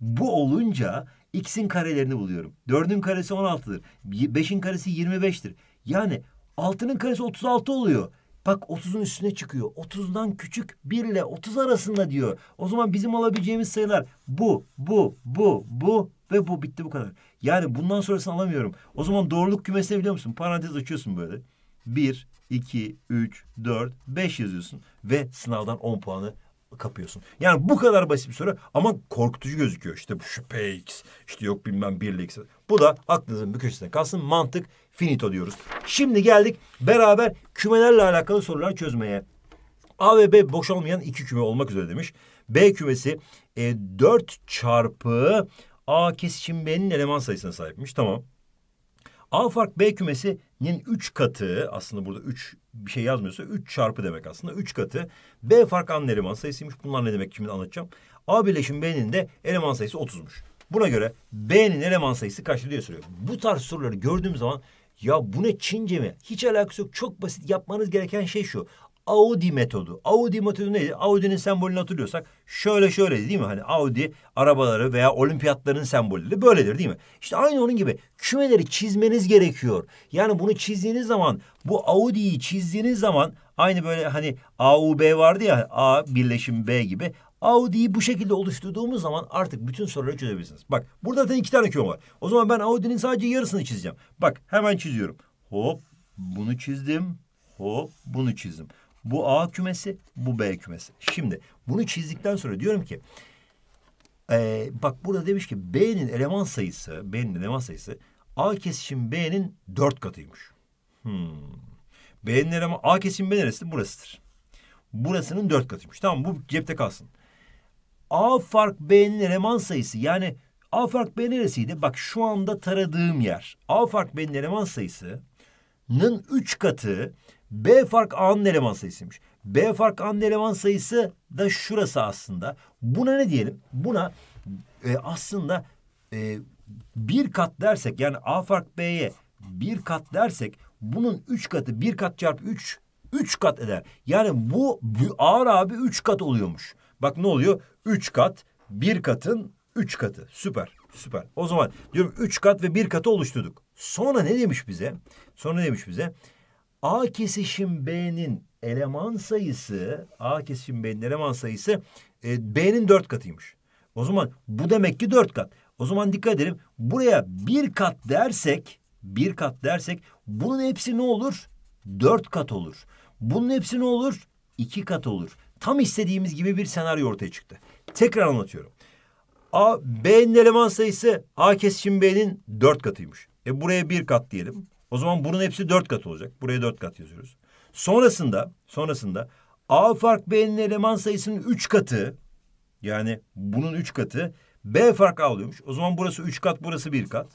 bu olunca x'in karelerini buluyorum. 4'ün karesi 16'dır. 5'in karesi 25'tir. Yani 6'nın karesi 36 oluyor. Bak 30'un üstüne çıkıyor. 30'dan küçük 1 ile 30 arasında diyor. O zaman bizim alabileceğimiz sayılar bu, bu, bu, bu ve bu bitti bu kadar. Yani bundan sonrasını alamıyorum. O zaman doğruluk kümesini biliyor musun? Parantez açıyorsun böyle. 1, 2, 3, 4, 5 yazıyorsun. Ve sınavdan 10 puanı kapıyorsun. Yani bu kadar basit bir soru ama korkutucu gözüküyor. İşte bu şüphe x, işte yok bilmem birlik. Bu da aklınızın bir köşesine kalsın. Mantık finito diyoruz. Şimdi geldik beraber kümelerle alakalı sorular çözmeye. A ve B boş olmayan iki küme olmak üzere demiş. B kümesi e, 4 çarpı A kesişim B'nin eleman sayısına sahipmiş. Tamam. A fark B kümesi nin üç katı aslında burada üç bir şey yazmıyorsa üç çarpı demek aslında. üç katı B fark an eleman sayısıymış. Bunlar ne demek şimdi anlatacağım. A birleşim B'nin de eleman sayısı otuzmuş. Buna göre B'nin eleman sayısı kaç diye soruyor. Bu tarz soruları gördüğüm zaman ya bu ne Çince mi? Hiç alakası yok. Çok basit yapmanız gereken şey şu. Audi metodu. Audi metodu neydi? Audi'nin sembolünü hatırlıyorsak şöyle şöyle değil mi? Hani Audi arabaları veya olimpiyatların sembolleri böyledir değil mi? İşte aynı onun gibi kümeleri çizmeniz gerekiyor. Yani bunu çizdiğiniz zaman bu Audi'yi çizdiğiniz zaman aynı böyle hani AUB vardı ya A birleşim B gibi Audi'yi bu şekilde oluşturduğumuz zaman artık bütün soruları çözebilirsiniz. Bak burada zaten iki tane küme var. O zaman ben Audi'nin sadece yarısını çizeceğim. Bak hemen çiziyorum. Hop bunu çizdim. Hop bunu çizdim. Bu A kümesi, bu B kümesi. Şimdi bunu çizdikten sonra diyorum ki ee, bak burada demiş ki B'nin eleman sayısı, B'nin eleman sayısı A kesişim B'nin dört katıymış. Hmm. B'nin eleman A kesişim B neresi? Burasıdır. Burasının dört katıymış. Tamam bu cepte kalsın. A fark B'nin eleman sayısı yani A fark B neresiydi? Bak şu anda taradığım yer. A fark B'nin eleman sayısının üç katı B fark A'nın eleman sayısıymış. B fark A'nın eleman sayısı da şurası aslında. Buna ne diyelim? Buna e, aslında e, bir kat dersek yani A fark B'ye bir kat dersek bunun üç katı bir kat çarpı üç üç kat eder. Yani bu, A abi üç kat oluyormuş. Bak ne oluyor? Üç kat bir katın üç katı. Süper. Süper. O zaman diyorum üç kat ve bir katı oluşturduk. Sonra ne demiş bize? Sonra ne demiş bize? A kesişim B'nin eleman sayısı A kesişim B'nin eleman sayısı e, B'nin dört katıymış. O zaman bu demek ki dört kat. O zaman dikkat edelim buraya bir kat dersek bir kat dersek bunun hepsi ne olur? Dört kat olur. Bunun hepsi ne olur? İki kat olur. Tam istediğimiz gibi bir senaryo ortaya çıktı. Tekrar anlatıyorum. A, B'nin eleman sayısı A kesişim B'nin dört katıymış. E buraya bir kat diyelim. O zaman bunun hepsi dört kat olacak. Buraya dört kat yazıyoruz. Sonrasında, sonrasında A fark B'nin eleman sayısının üç katı yani bunun üç katı B fark A oluyormuş. O zaman burası üç kat, burası bir kat.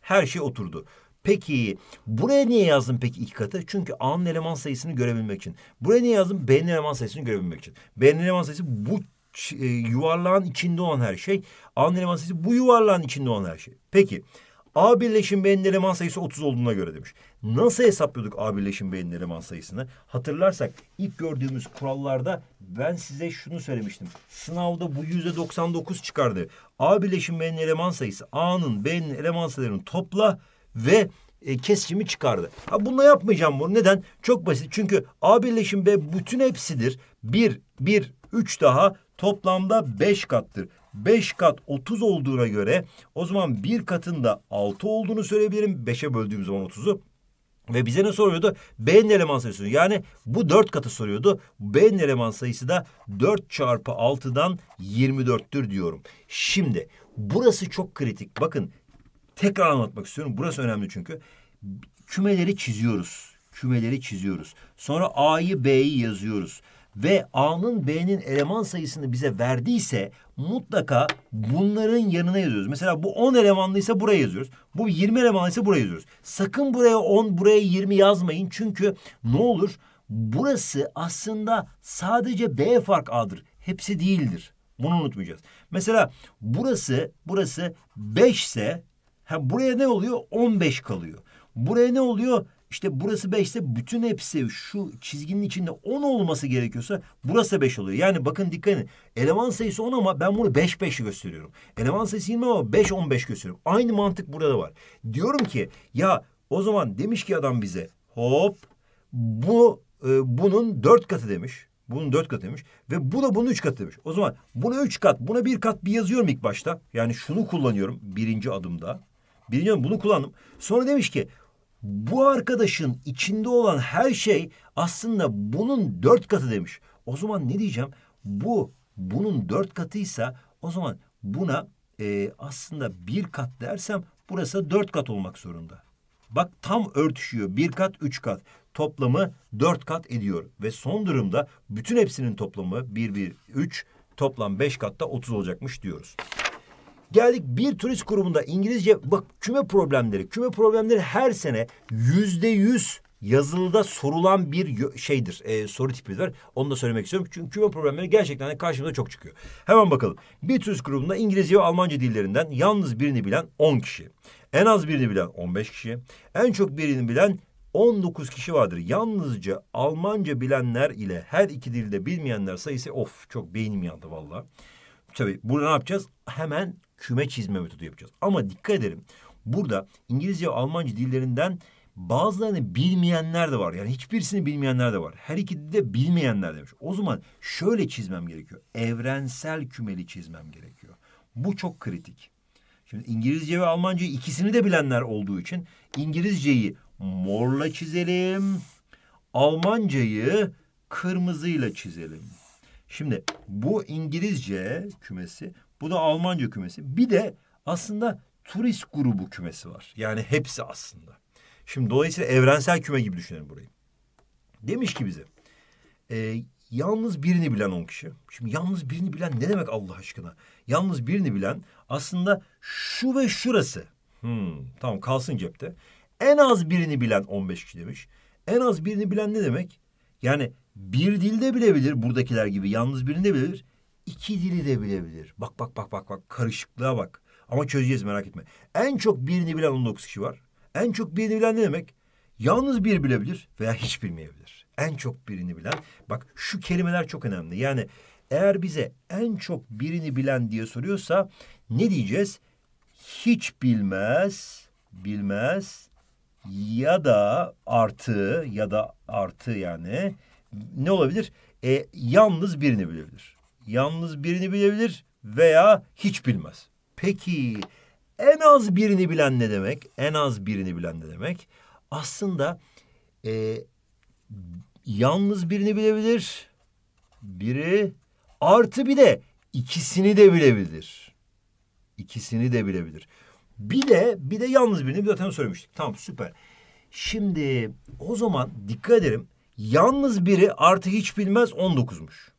Her şey oturdu. Peki buraya niye yazdım peki iki katı? Çünkü A'nın eleman sayısını görebilmek için. Buraya niye yazdım? B'nin eleman sayısını görebilmek için. B'nin eleman sayısı bu e, yuvarlağın içinde olan her şey. A'nın eleman sayısı bu yuvarlağın içinde olan her şey. Peki A birleşim B'nin eleman sayısı 30 olduğuna göre demiş. Nasıl hesaplıyorduk A birleşim B'nin eleman sayısını? Hatırlarsak ilk gördüğümüz kurallarda ben size şunu söylemiştim. Sınavda bu yüzde 99 çıkardı. A birleşim B'nin eleman sayısı A'nın B'nin eleman sayılarını topla ve e, kesişimi çıkardı. Ha, bunu yapmayacağım bunu. Neden? Çok basit. Çünkü A birleşim B bütün hepsidir. Bir, bir, üç daha toplamda beş kattır. 5 kat 30 olduğuna göre o zaman bir katın da 6 olduğunu söyleyebilirim. 5'e böldüğüm zaman 30'u. Ve bize ne soruyordu? B'nin eleman sayısı. Yani bu 4 katı soruyordu. B'nin eleman sayısı da 4 çarpı 6'dan 24'tür diyorum. Şimdi burası çok kritik. Bakın tekrar anlatmak istiyorum. Burası önemli çünkü. Kümeleri çiziyoruz. Kümeleri çiziyoruz. Sonra A'yı B'yi yazıyoruz ve A'nın B'nin eleman sayısını bize verdiyse mutlaka bunların yanına yazıyoruz. Mesela bu 10 elemanlıysa buraya yazıyoruz. Bu 20 elemanlıysa buraya yazıyoruz. Sakın buraya 10, buraya 20 yazmayın. Çünkü ne olur? Burası aslında sadece B fark A'dır. Hepsi değildir. Bunu unutmayacağız. Mesela burası burası 5 ise buraya ne oluyor? 15 kalıyor. Buraya ne oluyor? İşte burası 5 ise bütün hepsi şu çizginin içinde 10 olması gerekiyorsa burası 5 oluyor. Yani bakın dikkat edin. Eleman sayısı 10 ama ben bunu 5 5 gösteriyorum. Eleman sayısı 20 ama 5 15 gösteriyorum. Aynı mantık burada var. Diyorum ki ya o zaman demiş ki adam bize hop bu e, bunun 4 katı demiş. Bunun dört katı demiş. Ve bu da bunun üç kat demiş. O zaman buna üç kat, buna bir kat bir yazıyorum ilk başta. Yani şunu kullanıyorum birinci adımda. Birinci adım bunu kullandım. Sonra demiş ki bu arkadaşın içinde olan her şey aslında bunun dört katı demiş. O zaman ne diyeceğim? Bu bunun dört katıysa o zaman buna e, aslında bir kat dersem burası dört kat olmak zorunda. Bak tam örtüşüyor. Bir kat, üç kat. Toplamı dört kat ediyor. Ve son durumda bütün hepsinin toplamı bir, bir, üç. Toplam beş katta otuz olacakmış diyoruz. Geldik bir turist kurumunda İngilizce bak küme problemleri. Küme problemleri her sene yüzde yüz yazılıda sorulan bir şeydir. E, soru tipidir. Onu da söylemek istiyorum. Çünkü küme problemleri gerçekten de karşımıza çok çıkıyor. Hemen bakalım. Bir turist grubunda İngilizce ve Almanca dillerinden yalnız birini bilen 10 kişi. En az birini bilen 15 kişi. En çok birini bilen 19 kişi vardır. Yalnızca Almanca bilenler ile her iki dilde bilmeyenler sayısı of çok beynim yandı valla. Tabii burada ne yapacağız? Hemen küme çizme metodu yapacağız. Ama dikkat edelim. Burada İngilizce ve Almanca dillerinden bazılarını bilmeyenler de var. Yani hiçbirisini bilmeyenler de var. Her iki de bilmeyenler demiş. O zaman şöyle çizmem gerekiyor. Evrensel kümeli çizmem gerekiyor. Bu çok kritik. Şimdi İngilizce ve Almanca ikisini de bilenler olduğu için İngilizceyi morla çizelim. Almancayı kırmızıyla çizelim. Şimdi bu İngilizce kümesi bu da Almanca kümesi. Bir de aslında turist grubu kümesi var. Yani hepsi aslında. Şimdi dolayısıyla evrensel küme gibi düşünelim burayı. Demiş ki bize. E, yalnız birini bilen on kişi. Şimdi yalnız birini bilen ne demek Allah aşkına? Yalnız birini bilen aslında şu ve şurası. Hmm, tamam kalsın cepte. En az birini bilen 15 kişi demiş. En az birini bilen ne demek? Yani bir dilde bilebilir buradakiler gibi yalnız birinde bilebilir iki dili de bilebilir. Bak bak bak bak bak karışıklığa bak. Ama çözeceğiz merak etme. En çok birini bilen 19 kişi var. En çok birini bilen ne demek? Yalnız bir bilebilir veya hiç bilmeyebilir. En çok birini bilen. Bak şu kelimeler çok önemli. Yani eğer bize en çok birini bilen diye soruyorsa ne diyeceğiz? Hiç bilmez, bilmez ya da artı ya da artı yani ne olabilir? E, yalnız birini bilebilir yalnız birini bilebilir veya hiç bilmez. Peki en az birini bilen ne demek? En az birini bilen ne demek? Aslında e, yalnız birini bilebilir, biri artı bir de ikisini de bilebilir. İkisini de bilebilir. Bir de bir de yalnız birini zaten söylemiştik. Tamam süper. Şimdi o zaman dikkat edelim. Yalnız biri artı hiç bilmez 19'muş.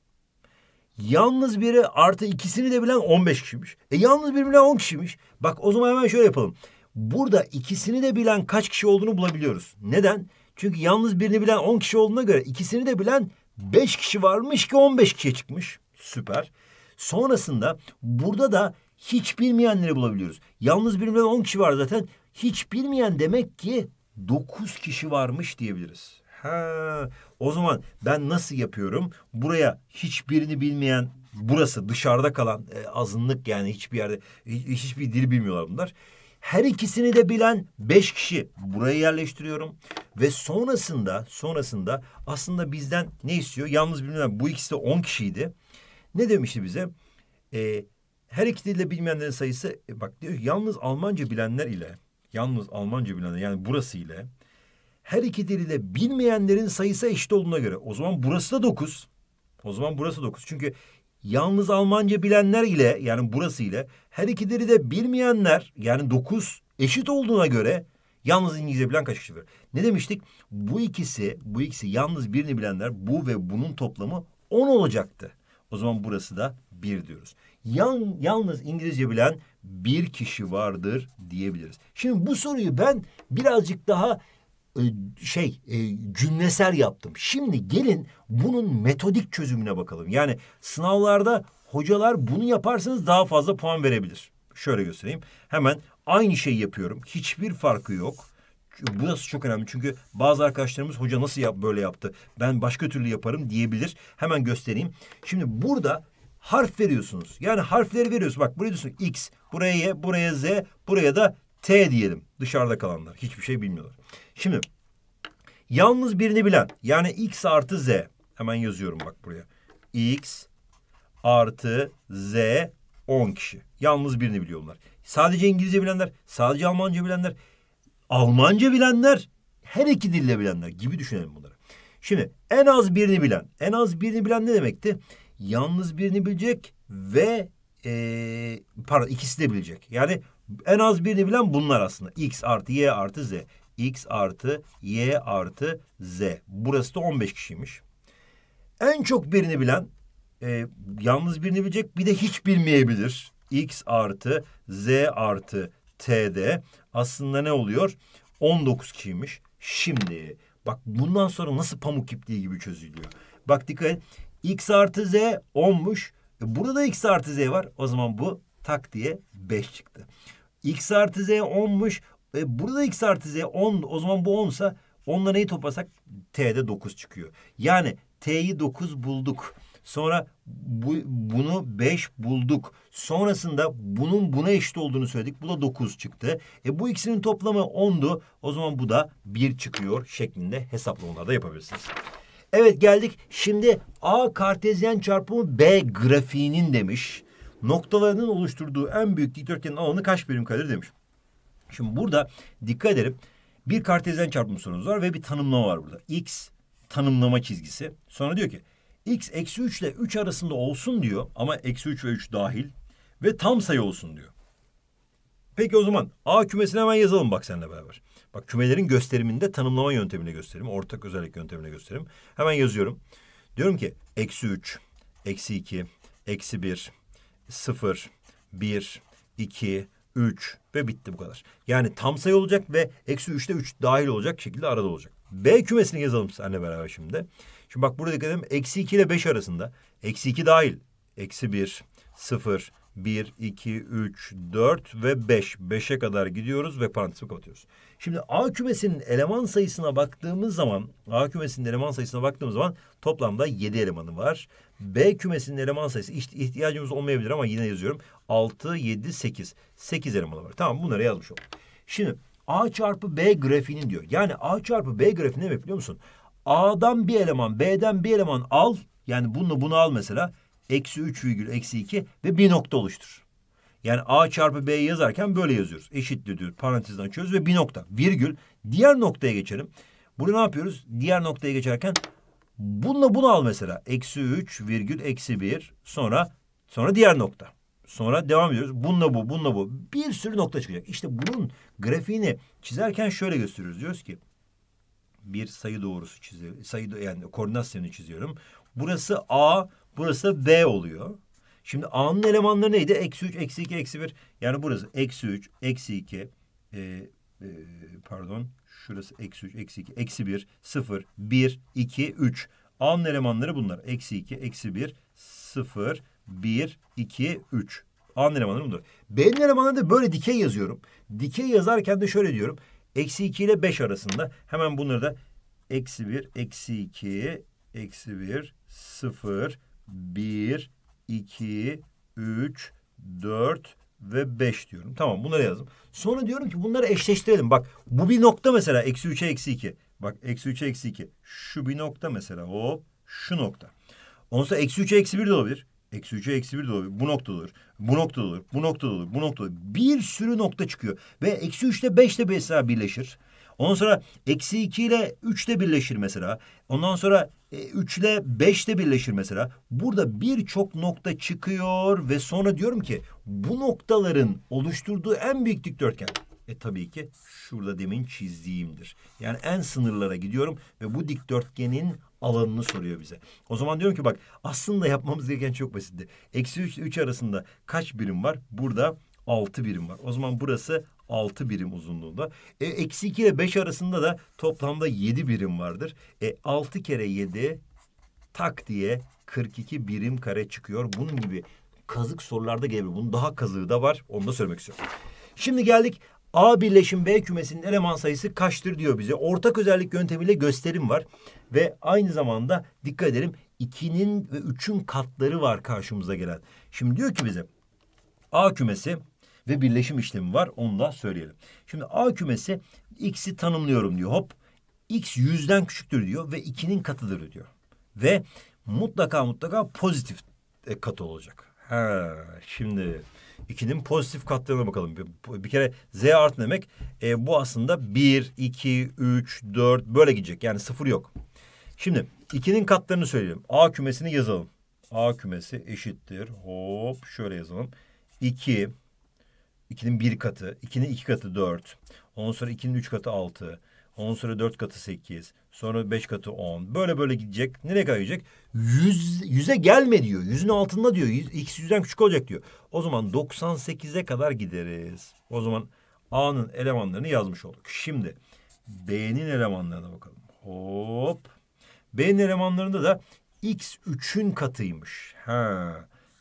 Yalnız biri artı ikisini de bilen 15 kişiymiş. E yalnız biri bilen 10 kişiymiş. Bak o zaman hemen şöyle yapalım. Burada ikisini de bilen kaç kişi olduğunu bulabiliyoruz. Neden? Çünkü yalnız birini bilen 10 kişi olduğuna göre ikisini de bilen 5 kişi varmış ki 15 kişiye çıkmış. Süper. Sonrasında burada da hiç bilmeyenleri bulabiliyoruz. Yalnız birini bilen 10 kişi var zaten. Hiç bilmeyen demek ki 9 kişi varmış diyebiliriz. Ha, o zaman ben nasıl yapıyorum? Buraya hiçbirini bilmeyen burası dışarıda kalan e, azınlık yani hiçbir yerde hiçbir dil bilmiyorlar bunlar. Her ikisini de bilen beş kişi buraya yerleştiriyorum ve sonrasında sonrasında aslında bizden ne istiyor? Yalnız bilmiyorum bu ikisi de on kişiydi. Ne demişti bize? Ee, her iki dilde bilmeyenlerin sayısı e, bak diyor yalnız Almanca bilenler ile yalnız Almanca bilenler yani burası ile her iki diliyle bilmeyenlerin sayısı eşit olduğuna göre o zaman burası da dokuz. O zaman burası dokuz. Çünkü yalnız Almanca bilenler ile yani burası ile her iki dili de bilmeyenler yani dokuz eşit olduğuna göre yalnız İngilizce bilen kaç kişi var? Ne demiştik? Bu ikisi, bu ikisi yalnız birini bilenler bu ve bunun toplamı on olacaktı. O zaman burası da bir diyoruz. Yan, yalnız İngilizce bilen bir kişi vardır diyebiliriz. Şimdi bu soruyu ben birazcık daha e, şey e, cümlesel yaptım. Şimdi gelin bunun metodik çözümüne bakalım. Yani sınavlarda hocalar bunu yaparsanız daha fazla puan verebilir. Şöyle göstereyim. Hemen aynı şeyi yapıyorum. Hiçbir farkı yok. Bu nasıl çok önemli çünkü bazı arkadaşlarımız hoca nasıl yap böyle yaptı ben başka türlü yaparım diyebilir. Hemen göstereyim. Şimdi burada harf veriyorsunuz. Yani harfleri veriyorsunuz Bak buraya diyorsun X, buraya Y, buraya Z, buraya da T diyelim. Dışarıda kalanlar. Hiçbir şey bilmiyorlar. Şimdi yalnız birini bilen yani x artı z hemen yazıyorum bak buraya. x artı z 10 kişi. Yalnız birini biliyorlar. Sadece İngilizce bilenler, sadece Almanca bilenler, Almanca bilenler, her iki dille bilenler gibi düşünelim bunları. Şimdi en az birini bilen, en az birini bilen ne demekti? Yalnız birini bilecek ve e, pardon ikisi de bilecek. Yani en az birini bilen bunlar aslında. X artı Y artı Z. X artı Y artı Z. Burası da 15 kişiymiş. En çok birini bilen e, yalnız birini bilecek bir de hiç bilmeyebilir. X artı Z artı td. aslında ne oluyor? 19 kişiymiş. Şimdi bak bundan sonra nasıl pamuk ipliği gibi çözülüyor. Bak dikkat et. X artı Z 10'muş. E, burada da X artı Z var. O zaman bu tak diye 5 çıktı. X artı Z 10'muş. E, burada X artı Z 10. O zaman bu 10 ise 10'la neyi toplasak T'de 9 çıkıyor. Yani T'yi 9 bulduk. Sonra bu, bunu 5 bulduk. Sonrasında bunun buna eşit olduğunu söyledik. Bu da 9 çıktı. E bu ikisinin toplamı 10'du. O zaman bu da 1 çıkıyor şeklinde hesaplamalar da yapabilirsiniz. Evet geldik. Şimdi A kartezyen çarpımı B grafiğinin demiş noktalarının oluşturduğu en büyük dikdörtgenin alanı kaç birim karedir demiş. Şimdi burada dikkat edelim. Bir kartezyen çarpımı sorumuz var ve bir tanımlama var burada. X tanımlama çizgisi. Sonra diyor ki x eksi 3 ile 3 arasında olsun diyor ama eksi 3 ve 3 dahil ve tam sayı olsun diyor. Peki o zaman A kümesini hemen yazalım bak seninle beraber. Bak kümelerin gösteriminde tanımlama yöntemini gösterim. Ortak özellik yöntemini gösterim. Hemen yazıyorum. Diyorum ki eksi 3, eksi 2, eksi 1, 0, 1, 2, 3 ve bitti bu kadar. Yani tam sayı olacak ve eksi 3'te 3 dahil olacak şekilde arada olacak. B kümesini yazalım seninle beraber şimdi. Şimdi bak burada dikkat edelim. Eksi 2 ile 5 arasında. Eksi 2 dahil. Eksi 1, 0, 1, 2, 3, 4 ve 5. 5'e kadar gidiyoruz ve parantezi kapatıyoruz. Şimdi A kümesinin eleman sayısına baktığımız zaman, A kümesinin eleman sayısına baktığımız zaman toplamda 7 elemanı var. B kümesinin eleman sayısı ihtiyacımız olmayabilir ama yine yazıyorum. 6, 7, 8. 8 eleman var. Tamam bunları yazmış olduk. Şimdi A çarpı B grafiğinin diyor. Yani A çarpı B grafiği ne demek biliyor musun? A'dan bir eleman, B'den bir eleman al. Yani bunu bunu al mesela. Eksi 3 virgül eksi 2 ve bir nokta oluştur. Yani A çarpı B'yi yazarken böyle yazıyoruz. Eşittir diyor. Parantezden çöz ve bir nokta. Virgül. Diğer noktaya geçelim. Bunu ne yapıyoruz? Diğer noktaya geçerken Bununla bunu al mesela. Eksi 3 virgül eksi 1 sonra sonra diğer nokta. Sonra devam ediyoruz. Bununla bu, bununla bu. Bir sürü nokta çıkacak. İşte bunun grafiğini çizerken şöyle gösteriyoruz. Diyoruz ki bir sayı doğrusu çiziyorum. Sayı yani koordinat sistemini çiziyorum. Burası A, burası B oluyor. Şimdi A'nın elemanları neydi? Eksi 3, eksi 2, eksi 1. Yani burası eksi 3, eksi 2, e, e, pardon Şurası eksi 3, eksi 2, eksi 1, 0, 1, 2, 3. A'nın elemanları bunlar. Eksi 2, eksi 1, 0, 1, 2, 3. A'nın elemanları bunlar. B'nin elemanları da böyle dikey yazıyorum. Dikey yazarken de şöyle diyorum. Eksi 2 ile 5 arasında. Hemen bunları da eksi 1, eksi 2, eksi 1, 0, 1, 2, 3, 4, ve 5 diyorum. Tamam bunları yazdım. Sonra diyorum ki bunları eşleştirelim. Bak bu bir nokta mesela. Eksi 3'e eksi 2. Bak eksi 3'e eksi 2. Şu bir nokta mesela. Hop şu nokta. Ondan sonra eksi 3'e eksi 1 de olabilir. Eksi 3'e eksi 1 de olabilir. Bu nokta olur. Bu nokta olur. Bu nokta olur. Bu nokta olur. Bir sürü nokta çıkıyor. Ve eksi 3'te 5 ile mesela birleşir. Ondan sonra eksi 2 ile 3 de birleşir mesela. Ondan sonra e, üçle beşle birleşir mesela. Burada birçok nokta çıkıyor ve sonra diyorum ki bu noktaların oluşturduğu en büyük dikdörtgen. E tabii ki şurada demin çizdiğimdir. Yani en sınırlara gidiyorum ve bu dikdörtgenin alanını soruyor bize. O zaman diyorum ki bak aslında yapmamız gereken çok basitti. Eksi 3 ile üç arasında kaç birim var? Burada 6 birim var. O zaman burası 6 birim uzunluğunda. E, eksi 2 ile 5 arasında da toplamda 7 birim vardır. E, 6 kere 7 tak diye 42 birim kare çıkıyor. Bunun gibi kazık sorularda gelebilir. Bunun daha kazığı da var. Onu da söylemek istiyorum. Şimdi geldik A birleşim B kümesinin eleman sayısı kaçtır diyor bize. Ortak özellik yöntemiyle gösterim var. Ve aynı zamanda dikkat edelim 2'nin ve 3'ün katları var karşımıza gelen. Şimdi diyor ki bize A kümesi ve birleşim işlemi var. Onu da söyleyelim. Şimdi A kümesi X'i tanımlıyorum diyor. Hop X yüzden küçüktür diyor ve ikinin katıdır diyor. Ve mutlaka mutlaka pozitif e, katı olacak. Ha, şimdi ikinin pozitif katlarına bakalım. Bir, bir kere z artı demek e, bu aslında bir, iki, üç, dört böyle gidecek. Yani sıfır yok. Şimdi ikinin katlarını söyleyelim. A kümesini yazalım. A kümesi eşittir. Hop şöyle yazalım. 2 2'nin bir katı, 2'nin iki katı 4. Ondan sonra 2'nin üç katı 6. Ondan sonra 4 katı 8. Sonra 5 katı 10. Böyle böyle gidecek. Nereye kadar gidecek? Yüz, yüze gelme diyor. Yüzün altında diyor. Yüz, ikisi yüzden küçük olacak diyor. O zaman 98'e kadar gideriz. O zaman A'nın elemanlarını yazmış olduk. Şimdi B'nin elemanlarına bakalım. Hop. B'nin elemanlarında da X3'ün katıymış. Ha.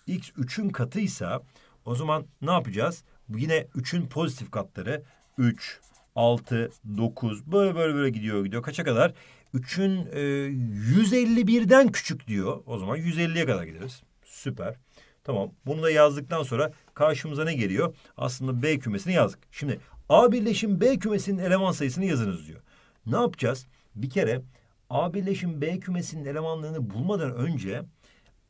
X3'ün katıysa o zaman ne yapacağız? Yine 3'ün pozitif katları 3, 6, 9 böyle böyle böyle gidiyor gidiyor. Kaça kadar? 3'ün e, 151'den küçük diyor. O zaman 150'ye kadar gideriz. Süper. Tamam. Bunu da yazdıktan sonra karşımıza ne geliyor? Aslında B kümesini yazdık. Şimdi A birleşim B kümesinin eleman sayısını yazınız diyor. Ne yapacağız? Bir kere A birleşim B kümesinin elemanlarını bulmadan önce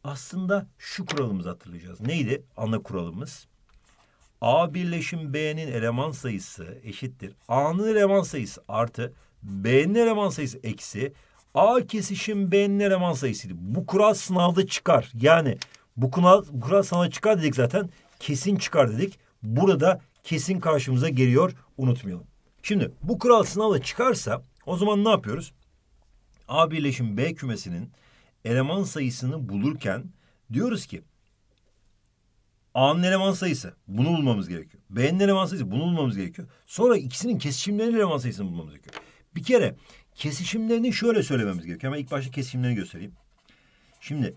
aslında şu kuralımızı hatırlayacağız. Neydi ana kuralımız? A birleşim B'nin eleman sayısı eşittir. A'nın eleman sayısı artı B'nin eleman sayısı eksi A kesişim B'nin eleman sayısıydı. Bu kural sınavda çıkar. Yani bu kural, bu kural sınavda çıkar dedik zaten. Kesin çıkar dedik. Burada kesin karşımıza geliyor. Unutmayalım. Şimdi bu kural sınavda çıkarsa o zaman ne yapıyoruz? A birleşim B kümesinin eleman sayısını bulurken diyoruz ki A'nın eleman sayısı. Bunu bulmamız gerekiyor. B'nin eleman sayısı. Bunu bulmamız gerekiyor. Sonra ikisinin kesişimlerinin eleman sayısını bulmamız gerekiyor. Bir kere kesişimlerini şöyle söylememiz gerekiyor. Hemen ilk başta kesişimlerini göstereyim. Şimdi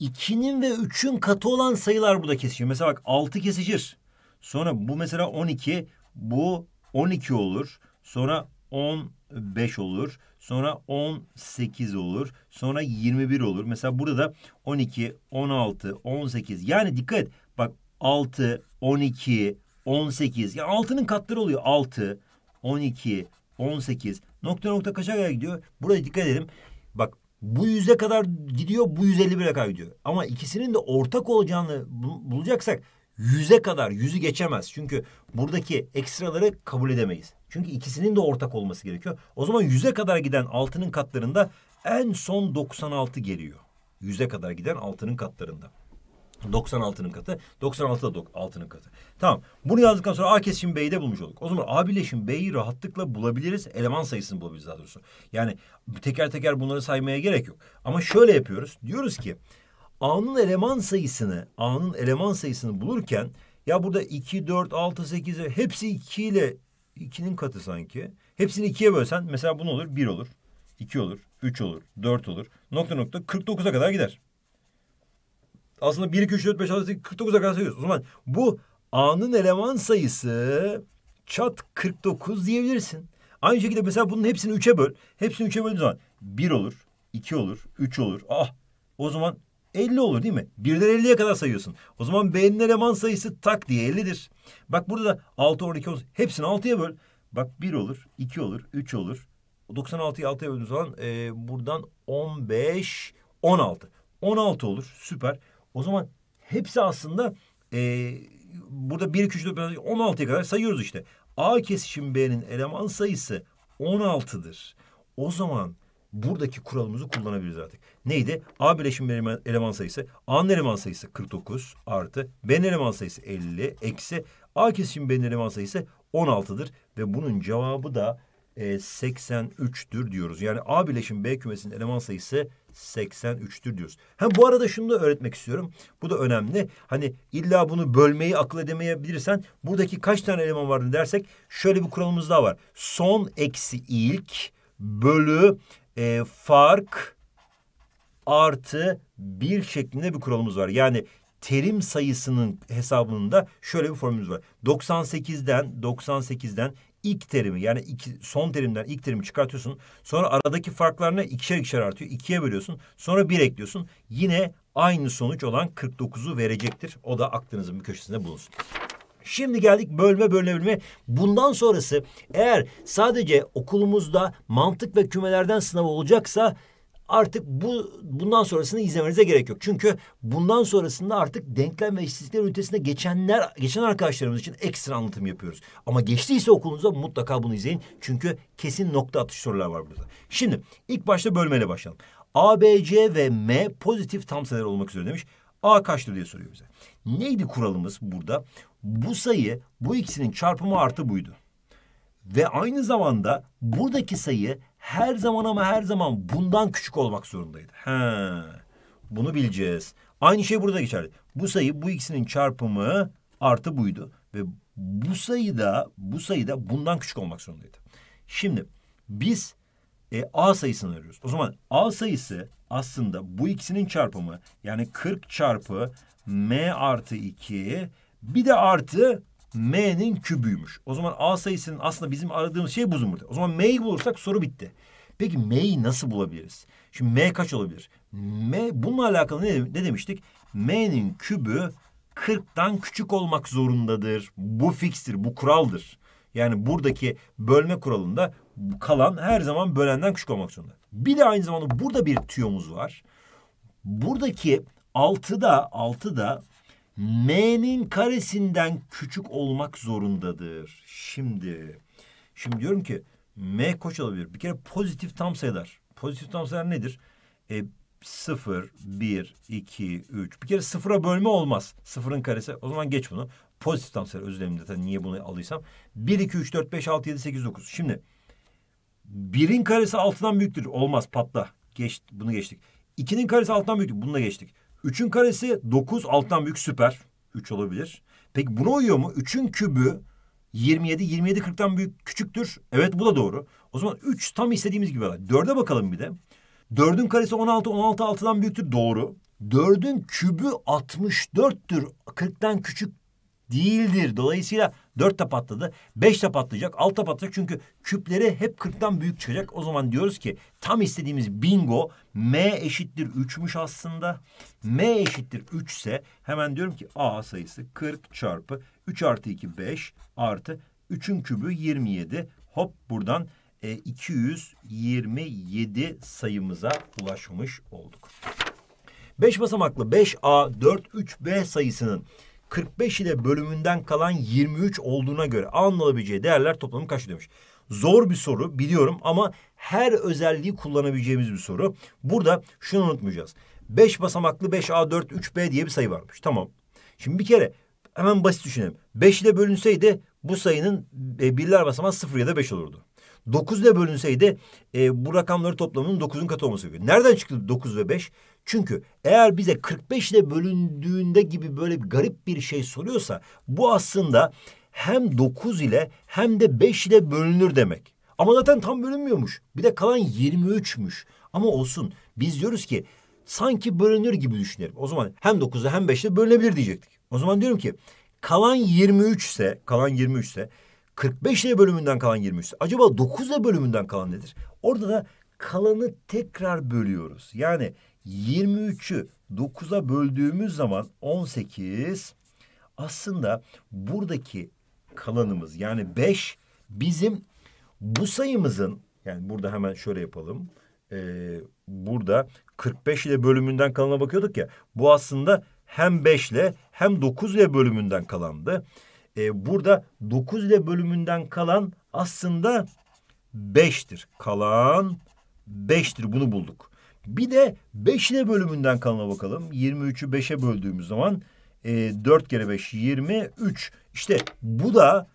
2'nin ve 3'ün katı olan sayılar burada kesişir. Mesela bak 6 kesişir. Sonra bu mesela 12. Bu 12 olur. Sonra 15 olur. Sonra 18 olur. Sonra 21 olur. Mesela burada da 12, 16, 18. Yani dikkat et 6, 12, 18. Yani 6'nın katları oluyor. 6, 12, 18. Nokta nokta kaça kadar gidiyor? Buraya dikkat edelim. Bak bu yüze kadar gidiyor, bu 151'e kadar gidiyor. Ama ikisinin de ortak olacağını bulacaksak yüze kadar, yüzü geçemez. Çünkü buradaki ekstraları kabul edemeyiz. Çünkü ikisinin de ortak olması gerekiyor. O zaman yüze kadar giden altının katlarında en son 96 geliyor. Yüze kadar giden altının katlarında. 96'nın katı. 96 da 6'nın katı. Tamam. Bunu yazdıktan sonra A kesişim B'yi de bulmuş olduk. O zaman A birleşim B'yi rahatlıkla bulabiliriz. Eleman sayısını bulabiliriz daha doğrusu. Yani teker teker bunları saymaya gerek yok. Ama şöyle yapıyoruz. Diyoruz ki A'nın eleman sayısını A'nın eleman sayısını bulurken ya burada 2, 4, 6, 8 hepsi 2 ile 2'nin katı sanki. Hepsini 2'ye bölsen mesela bu ne olur? 1 olur. 2 olur. 3 olur. 4 olur. Nokta nokta 49'a kadar gider aslında 1, 2, 3, 4, 5, 6, 7, 49'a kadar sayıyoruz. O zaman bu A'nın eleman sayısı çat 49 diyebilirsin. Aynı şekilde mesela bunun hepsini 3'e böl. Hepsini 3'e böldüğün zaman 1 olur, 2 olur, 3 olur. Ah o zaman 50 olur değil mi? Birden 50'ye kadar sayıyorsun. O zaman B'nin eleman sayısı tak diye 50'dir. Bak burada da 6, 12, 10 hepsini 6'ya böl. Bak 1 olur, 2 olur, 3 olur. 96'yı 6'ya böldüğün zaman e, buradan 15, 16. 16 olur süper. O zaman hepsi aslında e, burada 1, 2, 3, 4, 16'ya kadar sayıyoruz işte. A kesişim B'nin eleman sayısı 16'dır. O zaman buradaki kuralımızı kullanabiliriz artık. Neydi? A bileşim eleman, eleman sayısı, A'nın eleman sayısı 49 artı B'nin eleman sayısı 50 eksi A kesişim B'nin eleman sayısı 16'dır ve bunun cevabı da e, 83'tür diyoruz. Yani A bileşim B kümesinin eleman sayısı 83'tür diyoruz. Ha bu arada şunu da öğretmek istiyorum. Bu da önemli. Hani illa bunu bölmeyi akıl edemeyebilirsen buradaki kaç tane eleman var dersek şöyle bir kuralımız daha var. Son eksi ilk bölü e, fark artı bir şeklinde bir kuralımız var. Yani terim sayısının hesabında şöyle bir formülümüz var. 98'den 98'den ilk terimi yani iki, son terimden ilk terimi çıkartıyorsun. Sonra aradaki farklar ne? İkişer ikişer artıyor. ikiye bölüyorsun. Sonra bir ekliyorsun. Yine aynı sonuç olan 49'u verecektir. O da aklınızın bir köşesinde bulunsun. Şimdi geldik bölme bölünebilme. Bundan sonrası eğer sadece okulumuzda mantık ve kümelerden sınav olacaksa artık bu bundan sonrasını izlemenize gerek yok. Çünkü bundan sonrasında artık denklem ve eşitsizlikler ünitesine geçenler geçen arkadaşlarımız için ekstra anlatım yapıyoruz. Ama geçtiyse okulunuza mutlaka bunu izleyin. Çünkü kesin nokta atış sorular var burada. Şimdi ilk başta bölmeyle başlayalım. A, B, C ve M pozitif tam sayılar olmak üzere demiş. A kaçtır diye soruyor bize. Neydi kuralımız burada? Bu sayı bu ikisinin çarpımı artı buydu. Ve aynı zamanda buradaki sayı her zaman ama her zaman bundan küçük olmak zorundaydı. He. Bunu bileceğiz. Aynı şey burada geçerli. Bu sayı bu ikisinin çarpımı artı buydu ve bu sayı da bu sayı da bundan küçük olmak zorundaydı. Şimdi biz e, A sayısını arıyoruz. O zaman A sayısı aslında bu ikisinin çarpımı yani 40 çarpı M artı 2 bir de artı m'nin kübüymüş. O zaman a sayısının aslında bizim aradığımız şey bu zumurda. O zaman m'yi bulursak soru bitti. Peki m'yi nasıl bulabiliriz? Şimdi m kaç olabilir? m bununla alakalı ne, ne demiştik? m'nin kübü 40'tan küçük olmak zorundadır. Bu fikstir, bu kuraldır. Yani buradaki bölme kuralında kalan her zaman bölenden küçük olmak zorunda. Bir de aynı zamanda burada bir tüyomuz var. Buradaki 6'da 6'da m'nin karesinden küçük olmak zorundadır. Şimdi şimdi diyorum ki m koç olabilir. Bir kere pozitif tam sayılar. Pozitif tam sayılar nedir? E, 0, 1, 2, 3. Bir kere sıfıra bölme olmaz. Sıfırın karesi. O zaman geç bunu. Pozitif tam sayılar. Özür dilerim zaten niye bunu alıysam. 1, 2, 3, 4, 5, 6, 7, 8, 9. Şimdi birin karesi altıdan büyüktür. Olmaz patla. Geç, bunu geçtik. İkinin karesi altıdan büyüktür. Bunu da geçtik. 3'ün karesi 9 alttan büyük süper. 3 olabilir. Peki buna uyuyor mu? 3'ün kübü 27, 27 40'tan büyük küçüktür. Evet bu da doğru. O zaman 3 tam istediğimiz gibi. var 4'e bakalım bir de. 4'ün karesi 16, 16 6'dan büyüktür. Doğru. 4'ün kübü 64'tür. 40'tan küçük değildir. Dolayısıyla Dörtte patladı. Beşte patlayacak. Altta patlayacak. Çünkü küpleri hep kırktan büyük çıkacak. O zaman diyoruz ki tam istediğimiz bingo M eşittir üçmüş aslında. M eşittir üçse hemen diyorum ki A sayısı 40 çarpı 3 artı 2 5 artı 3'ün kübü 27. Hop buradan e, 227 sayımıza ulaşmış olduk. 5 basamaklı 5A, 4, 3B sayısının 45 ile bölümünden kalan 23 olduğuna göre anlayabileceği değerler toplamı kaç demiş. Zor bir soru biliyorum ama her özelliği kullanabileceğimiz bir soru. Burada şunu unutmayacağız. 5 basamaklı 5A4 3B diye bir sayı varmış. Tamam. Şimdi bir kere hemen basit düşünelim. 5 ile bölünseydi bu sayının e, birler basamağı 0 ya da 5 olurdu. 9 ile bölünseydi e, bu rakamları toplamının 9'un katı olması gerekiyor. Nereden çıktı 9 ve 5? Çünkü eğer bize 45 ile bölündüğünde gibi böyle garip bir şey soruyorsa bu aslında hem 9 ile hem de 5 ile bölünür demek. Ama zaten tam bölünmüyormuş. Bir de kalan 23'müş. Ama olsun biz diyoruz ki sanki bölünür gibi düşünelim. O zaman hem 9'da hem 5'te bölünebilir diyecektik. O zaman diyorum ki kalan 23 ise kalan 23 ise 45 ile bölümünden kalan 23. Acaba 9 ile bölümünden kalan nedir? Orada da kalanı tekrar bölüyoruz. Yani 23'ü 9'a e böldüğümüz zaman 18 aslında buradaki kalanımız yani 5 bizim bu sayımızın yani burada hemen şöyle yapalım. Ee, burada 45 ile bölümünden kalana bakıyorduk ya. Bu aslında hem 5 ile hem 9 ile bölümünden kalandı e, burada 9 ile bölümünden kalan aslında 5'tir. Kalan 5'tir bunu bulduk. Bir de 5 ile bölümünden kalana bakalım. 23'ü 5'e böldüğümüz zaman e, 4 kere 5 23. İşte bu da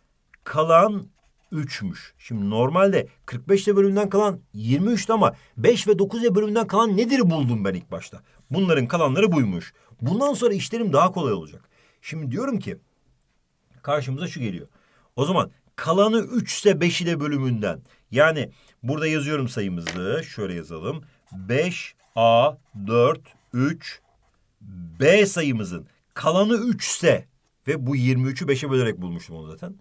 kalan 3'müş. Şimdi normalde 45 ile bölümünden kalan 23'tü ama 5 ve 9 ile bölümünden kalan nedir buldum ben ilk başta. Bunların kalanları buymuş. Bundan sonra işlerim daha kolay olacak. Şimdi diyorum ki karşımıza şu geliyor. O zaman kalanı 3 ise 5'i de bölümünden. Yani burada yazıyorum sayımızı. Şöyle yazalım. 5 A 4 3 B sayımızın kalanı 3 ise ve bu 23'ü 5'e bölerek bulmuştum onu zaten.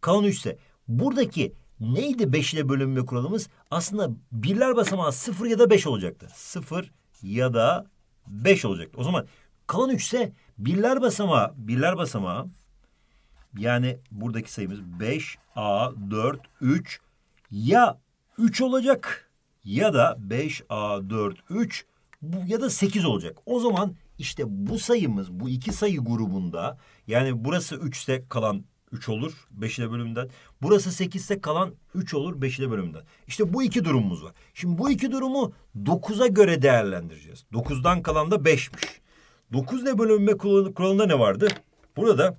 Kalanı 3 ise buradaki neydi 5 ile bölünme kuralımız? Aslında birler basamağı 0 ya da 5 olacaktı. 0 ya da 5 olacaktı. O zaman kalan 3 ise birler basamağı, birler basamağı yani buradaki sayımız 5, A, 4, 3. Ya 3 olacak ya da 5, A, 4, 3 bu, ya da 8 olacak. O zaman işte bu sayımız bu iki sayı grubunda yani burası 3 ise kalan 3 olur 5 ile bölümden. Burası 8 ise kalan 3 olur 5 ile bölümden. İşte bu iki durumumuz var. Şimdi bu iki durumu 9'a göre değerlendireceğiz. 9'dan kalan da 5'miş. 9 ile bölünme kuralında ne vardı? Burada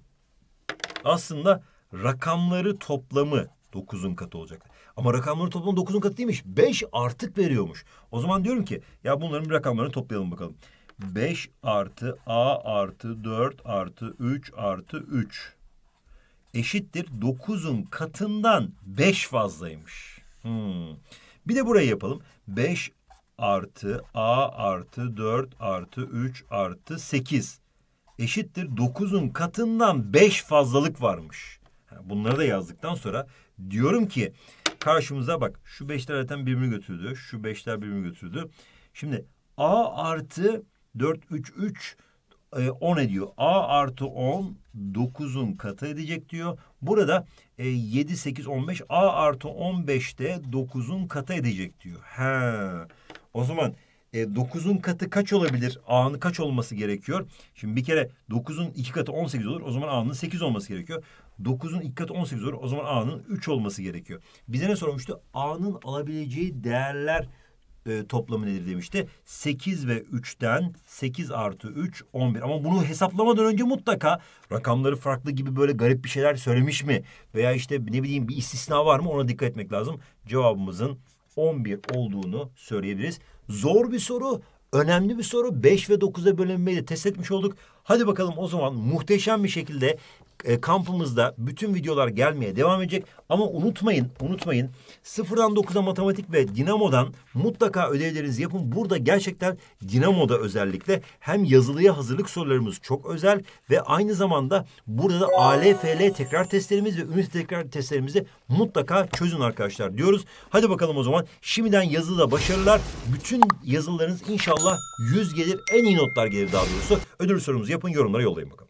aslında rakamları toplamı dokuzun katı olacak. Ama rakamları toplamı dokuzun katı değilmiş. beş artık veriyormuş. O zaman diyorum ki ya bunların bir rakamlarını toplayalım bakalım. Beş artı A artı dört artı üç artı üç eşittir dokuzun katından beş fazlaymış. Hmm. Bir de burayı yapalım. Beş artı A artı dört artı üç artı sekiz eşittir 9'un katından 5 fazlalık varmış. Bunları da yazdıktan sonra diyorum ki karşımıza bak şu beşler zaten birbirini götürdü. Şu beşler birbirini götürdü. Şimdi A artı 4, 3, 3 e, 10 ediyor. A artı 10 9'un katı edecek diyor. Burada e, 7, 8, 15 A artı 15 de 9'un katı edecek diyor. He. O zaman e, 9'un katı kaç olabilir? A'nın kaç olması gerekiyor? Şimdi bir kere 9'un 2 katı 18 olur. O zaman A'nın 8 olması gerekiyor. 9'un 2 katı 18 olur. O zaman A'nın 3 olması gerekiyor. Bize ne sormuştu? A'nın alabileceği değerler e, toplamı nedir demişti. 8 ve 3'ten 8 artı 3 11 ama bunu hesaplamadan önce mutlaka rakamları farklı gibi böyle garip bir şeyler söylemiş mi? Veya işte ne bileyim bir istisna var mı ona dikkat etmek lazım. Cevabımızın 11 olduğunu söyleyebiliriz. Zor bir soru, önemli bir soru. 5 ve 9'a bölünmeyi de test etmiş olduk. Hadi bakalım o zaman muhteşem bir şekilde e, kampımızda bütün videolar gelmeye devam edecek. Ama unutmayın, unutmayın. Sıfırdan dokuza matematik ve dinamodan mutlaka ödevlerinizi yapın. Burada gerçekten dinamoda özellikle hem yazılıya hazırlık sorularımız çok özel ve aynı zamanda burada da ALFL tekrar testlerimiz ve ünite tekrar testlerimizi mutlaka çözün arkadaşlar diyoruz. Hadi bakalım o zaman şimdiden yazılıda başarılar. Bütün yazılarınız inşallah 100 gelir, en iyi notlar gelir daha doğrusu. Ödül sorumuzu yapın, yorumlara yollayın bakalım.